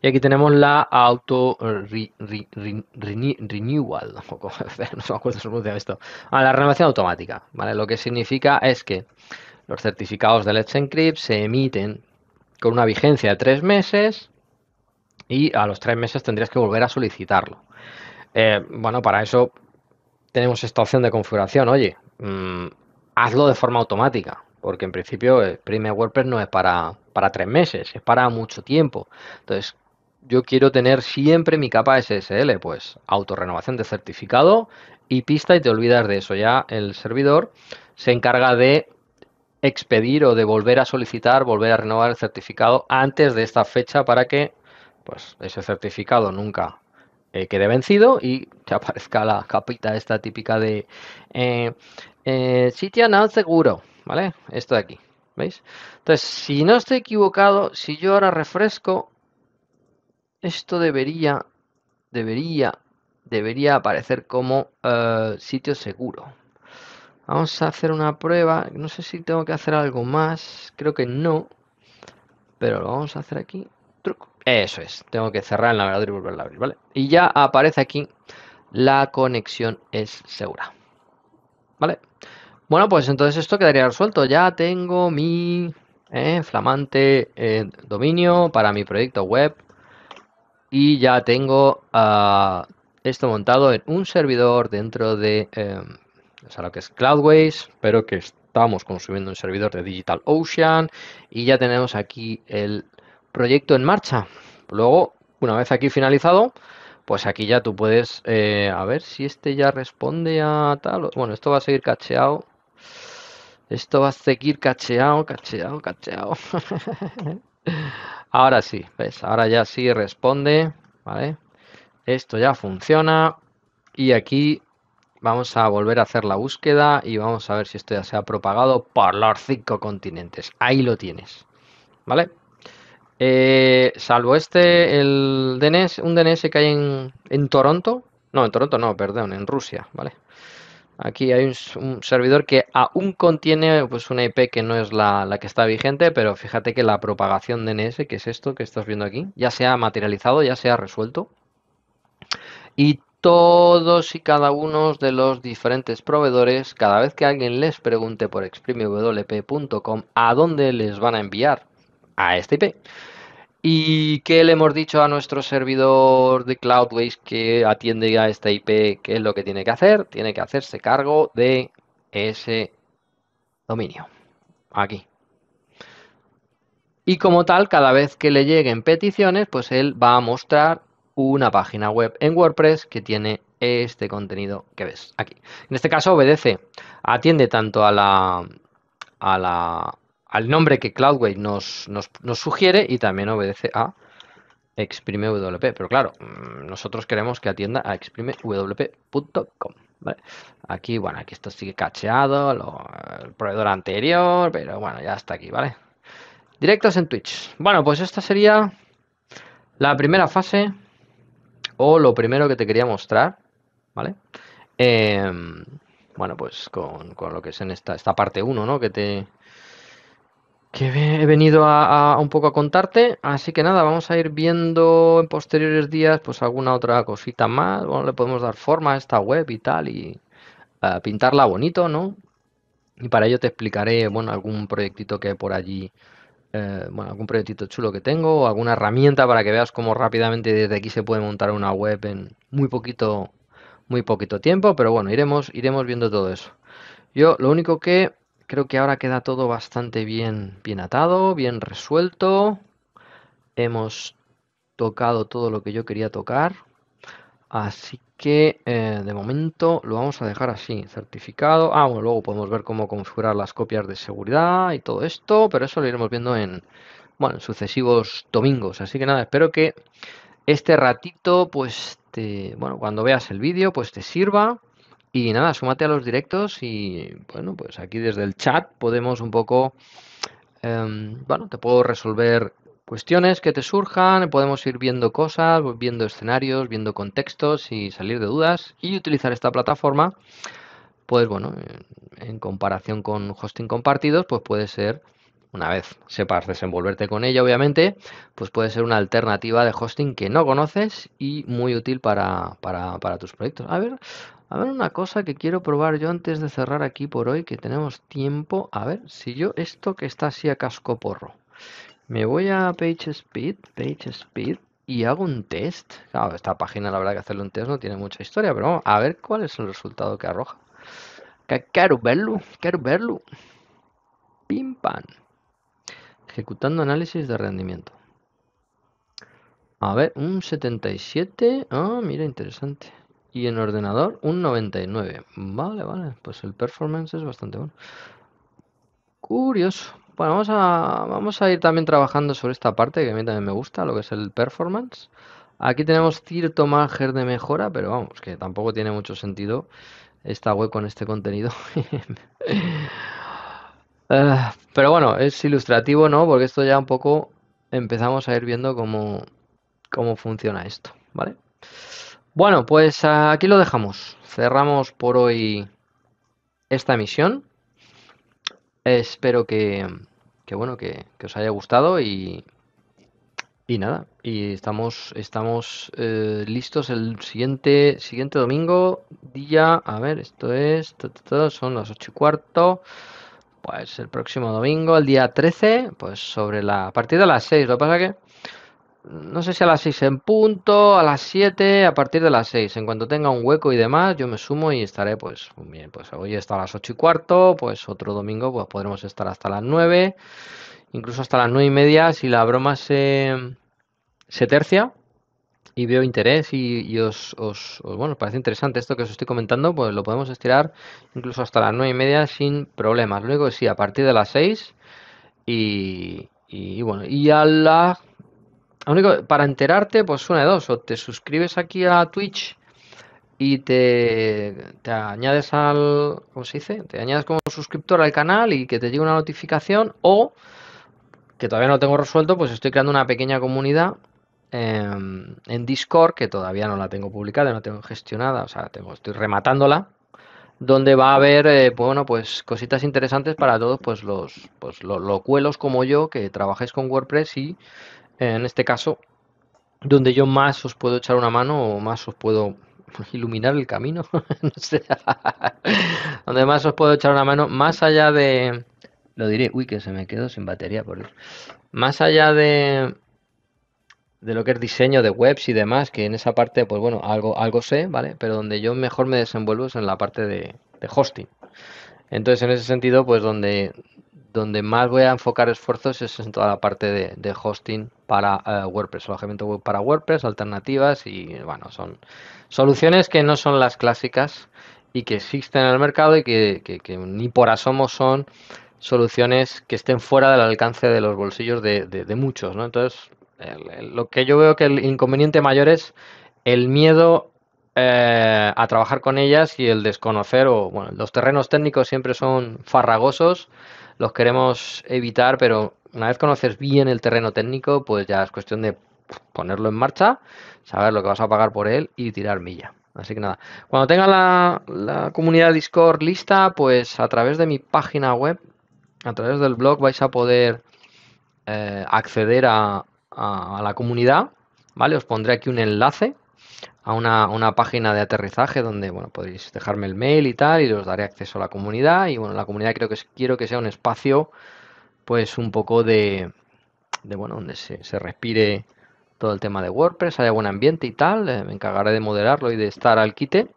Speaker 1: Y aquí tenemos la auto renewal. <laughs> <laughs> no me acuerdo esto. Ah, la renovación automática. ¿vale? Lo que significa es que los certificados de Let's Encrypt se emiten con una vigencia de tres meses y a los tres meses tendrías que volver a solicitarlo. Eh, bueno, para eso tenemos esta opción de configuración. Oye, mm, hazlo de forma automática, porque en principio el Prime WordPress no es para para tres meses, es para mucho tiempo. Entonces, yo quiero tener siempre mi capa SSL, pues renovación de certificado y pista y te olvidas de eso. Ya el servidor se encarga de expedir o de volver a solicitar, volver a renovar el certificado antes de esta fecha para que pues ese certificado nunca eh, quede vencido y <laughs> te aparezca la capita esta típica de eh, eh, sitio no seguro, ¿vale? Esto de aquí. Entonces, si no estoy equivocado, si yo ahora refresco, esto debería, debería, debería aparecer como eh, sitio seguro. Vamos a hacer una prueba. No sé si tengo que hacer algo más. Creo que no. Pero lo vamos a hacer aquí. Eso es. Tengo que cerrar la navegador y volver a abrir, ¿vale? Y ya aparece aquí. La conexión es segura. ¿Vale? Bueno, pues entonces esto quedaría resuelto. Ya tengo mi eh, flamante eh, dominio para mi proyecto web y ya tengo ah, esto montado en un servidor dentro de em, o sea, lo que es Cloudways, pero que estamos consumiendo un servidor de DigitalOcean y ya tenemos aquí el proyecto en marcha. Luego, una vez aquí finalizado, pues aquí ya tú puedes, eh, a ver si este ya responde a tal, bueno, esto va a seguir cacheado esto va a seguir cacheado, cacheado, cacheado. <laughs> ahora sí, ¿ves? Ahora ya sí responde, ¿vale? Esto ya funciona. Y aquí vamos a volver a hacer la búsqueda y vamos a ver si esto ya se ha propagado por los cinco continentes. Ahí lo tienes, ¿vale? Eh, salvo este, el DNS, un DNS que hay en, en Toronto. No, en Toronto no, perdón, en Rusia, ¿vale? Aquí hay un, servidor que aún contiene pues, una IP que no es la, la, que está vigente, pero fíjate que la propagación DNS, que es esto que estás viendo aquí, ya se ha materializado, ya se ha resuelto. Y todos y cada uno de los diferentes proveedores, cada vez que alguien les pregunte por exprimewp.com a dónde les van a enviar a esta IP, ¿Y qué le hemos dicho a nuestro servidor de Cloudways que atiende a esta IP? ¿Qué es lo que tiene que hacer? Tiene que hacerse cargo de ese dominio. Aquí. Y como tal, cada vez que le lleguen peticiones, pues él va a mostrar una página web en WordPress que tiene este contenido que ves aquí. En este caso obedece, atiende tanto a la, a la al nombre que Cloudway nos, nos, nos sugiere y también obedece a exprimewp. Pero claro, mm, nosotros queremos que atienda a exprimewp.com. ¿vale? Aquí, bueno, aquí esto sigue cacheado, el proveedor anterior, pero bueno, ya está aquí, ¿vale? Directos en Twitch. Bueno, pues esta sería la primera fase o lo primero que te quería mostrar, ¿vale? Em, bueno, pues con, lo que es en esta, esta parte 1, ¿no? Que te, que he venido a, un poco a contarte. Así que nada, vamos a ir viendo en posteriores días pues alguna otra cosita más. Bueno, le podemos dar forma a esta web y tal y eh, pintarla bonito, ¿no? Y para ello te explicaré, bueno, algún proyectito que por allí, eh, bueno, algún proyectito chulo que tengo, o alguna herramienta para que veas cómo rápidamente desde aquí se puede montar una web en muy poquito, muy poquito tiempo. Pero bueno, iremos, iremos viendo todo eso. Yo lo único que creo que ahora queda todo bastante bien, bien atado, bien resuelto. Hemos tocado todo lo que yo quería tocar. Así que eh, de momento lo vamos a dejar así, certificado. Ah, bueno, luego podemos ver cómo configurar las copias de seguridad y todo esto, pero eso lo iremos viendo en, bueno, sucesivos domingos. Así que nada, espero que este ratito, pues, bueno, cuando veas el vídeo, pues te sirva y nada, súmate a los directos y bueno, pues aquí desde el chat podemos un poco, em, bueno, te puedo resolver cuestiones que te surjan, podemos ir viendo cosas, viendo escenarios, viendo contextos y salir de dudas y utilizar esta plataforma, pues bueno, en comparación con hosting compartidos, pues puede ser, una vez sepas desenvolverte con ella obviamente, pues puede ser una alternativa de hosting que no conoces y muy útil para, para tus proyectos. A ver, a ver, una cosa que quiero probar yo antes de cerrar aquí por hoy, que tenemos tiempo. A ver, si yo esto que está así a casco porro. Me voy a PageSpeed, PageSpeed, y hago un test. Claro, esta página la verdad que hacerle un test no tiene mucha historia, pero vamos a ver cuál es el resultado que arroja. Que quiero verlo, quiero verlo. Pim pam. Ejecutando análisis de rendimiento. A ver, un 77. Ah, mira, interesante. Y en ordenador, un 99. Vale, vale. Pues el performance es bastante bueno. Curioso. Bueno, vamos a, vamos a ir también trabajando sobre esta parte que a mí también me gusta, lo que es el performance. Aquí tenemos cierto margen de mejora, pero vamos, que tampoco tiene mucho sentido esta web con este contenido. <laughs> Eh, pero bueno, es ilustrativo, ¿no? Porque esto ya un poco empezamos a ir viendo cómo, cómo funciona esto, ¿vale? Bueno, pues aquí lo dejamos. Cerramos por hoy esta misión. Espero que, que bueno, que, os haya gustado y, y nada. Y estamos, estamos eh, listos el siguiente, siguiente domingo, día. A ver, esto es. Son las 8 y cuarto. Pues el próximo domingo, el día 13, pues sobre la partida a las 6. Lo que pasa que no sé si a las 6 en punto, a las 7, a partir de las 6. En cuanto tenga un hueco y demás, yo me sumo y estaré, pues, bien, pues hoy está a las 8 y cuarto, pues otro domingo, pues podremos estar hasta las 9, incluso hasta las 9 y media, si la broma se, tercia y veo interés y, os, os, bueno, parece interesante esto que os estoy comentando, pues lo podemos estirar incluso hasta las nueve y media sin problemas. Luego sí, a partir de las 6 y, y bueno, y a la para enterarte, pues una de dos, o te suscribes aquí a Twitch y te, añades al, ¿cómo se dice? Te añades como suscriptor al canal y que te llegue una notificación o que todavía no tengo resuelto, pues estoy creando una pequeña comunidad em, en Discord que todavía no la tengo publicada, no tengo gestionada, o sea, estoy rematándola, donde va a haber, eh, bueno, pues cositas interesantes para todos, pues los, pues los locuelos como yo que trabajáis con WordPress y en este caso, donde yo más os puedo echar una mano o más os puedo <laughs> iluminar el camino, <laughs> no sé, <laughs> donde más os puedo echar una mano, más allá de, lo diré, uy, que se me quedó sin batería, por más allá de de lo que es diseño de webs y demás, que en esa parte, pues bueno, algo, algo sé, ¿vale? Pero donde yo mejor me desenvuelvo es en la parte de, de hosting. Entonces, en ese sentido, pues donde, donde más voy a enfocar esfuerzos es en toda la parte de, hosting para eh, WordPress, alojamiento web para WordPress, alternativas y bueno, son soluciones que no son las clásicas y que existen en el mercado y que, ni por asomo son soluciones que estén fuera del alcance de los bolsillos de, muchos, ¿no? Entonces, lo que yo veo que el inconveniente mayor es el miedo eh, a trabajar con ellas y el desconocer o bueno, los terrenos técnicos siempre son farragosos, los queremos evitar, pero una vez conoces bien el terreno técnico, pues ya es cuestión de ponerlo en marcha, saber lo que vas a pagar por él y tirar milla. Así que nada, cuando tenga la, comunidad Discord lista, pues a través de mi página web, a través del blog vais a poder eh, acceder a la comunidad, ¿vale? Os pondré aquí un enlace a una, página de aterrizaje donde bueno, podéis dejarme el mail y tal y os daré acceso a la comunidad y bueno, la comunidad creo que quiero que sea un espacio pues un poco de, de bueno, donde se, respire todo el tema de WordPress, haya buen ambiente y tal, eh, me encargaré de moderarlo y de estar al quite.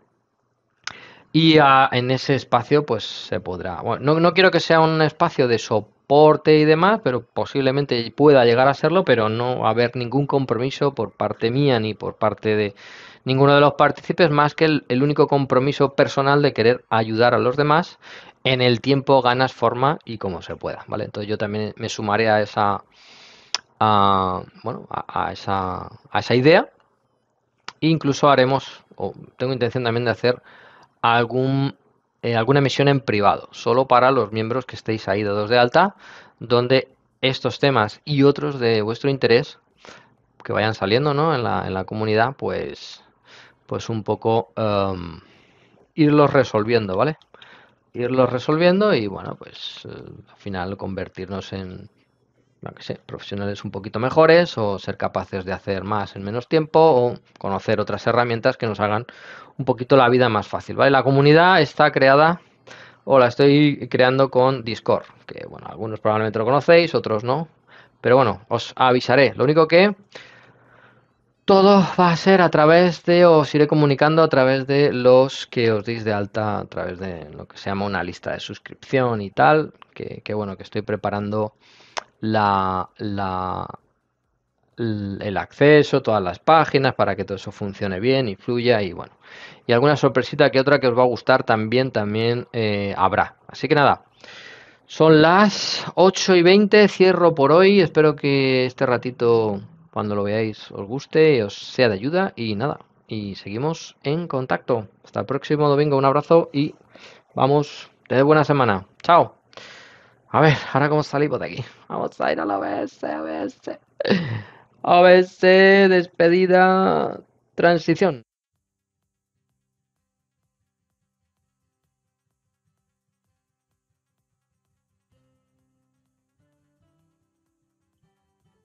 Speaker 1: Y ah, en ese espacio pues se podrá, bueno, no, no quiero que sea un espacio de soporte porte y demás, pero posiblemente pueda llegar a serlo, pero no haber ningún compromiso por parte mía ni por parte de ninguno de los partícipes, más que el, único compromiso personal de querer ayudar a los demás en el tiempo, ganas, forma y como se pueda, ¿vale? Entonces yo también me sumaré a esa, bueno, a, a, esa, a esa idea. E incluso haremos, o tengo intención también de hacer algún eh, alguna misión en privado, solo para los miembros que estéis ahí dados de alta, donde estos temas y otros de vuestro interés que vayan saliendo ¿no? en, la, en la comunidad, pues, pues un poco em, irlos resolviendo, ¿vale? Irlos resolviendo y bueno, pues eh, al final convertirnos en, profesionales un poquito mejores o ser capaces de hacer más en menos tiempo o conocer otras herramientas que nos hagan un poquito la vida más fácil. ¿vale? La comunidad está creada o la estoy creando con Discord, que bueno, algunos probablemente lo conocéis, otros no, pero bueno, os avisaré. Lo único que todo va a ser a través de, os iré comunicando a través de los que os deis de alta, a través de lo que se llama una lista de suscripción y tal, que, que bueno, que estoy preparando la, la, el acceso, todas las páginas para que todo eso funcione bien y fluya y bueno. Y alguna sorpresita que otra que os va a gustar también, también eh, habrá. Así que nada, son las 8 y 20, cierro por hoy, espero que este ratito cuando lo veáis os guste, os sea de ayuda y nada, y seguimos en contacto. Hasta el próximo domingo, un abrazo y vamos, te de buena semana. Chao. A ver, ahora cómo salimos de aquí. Vamos a ir a la OBS, OBS. OBS, despedida, transición.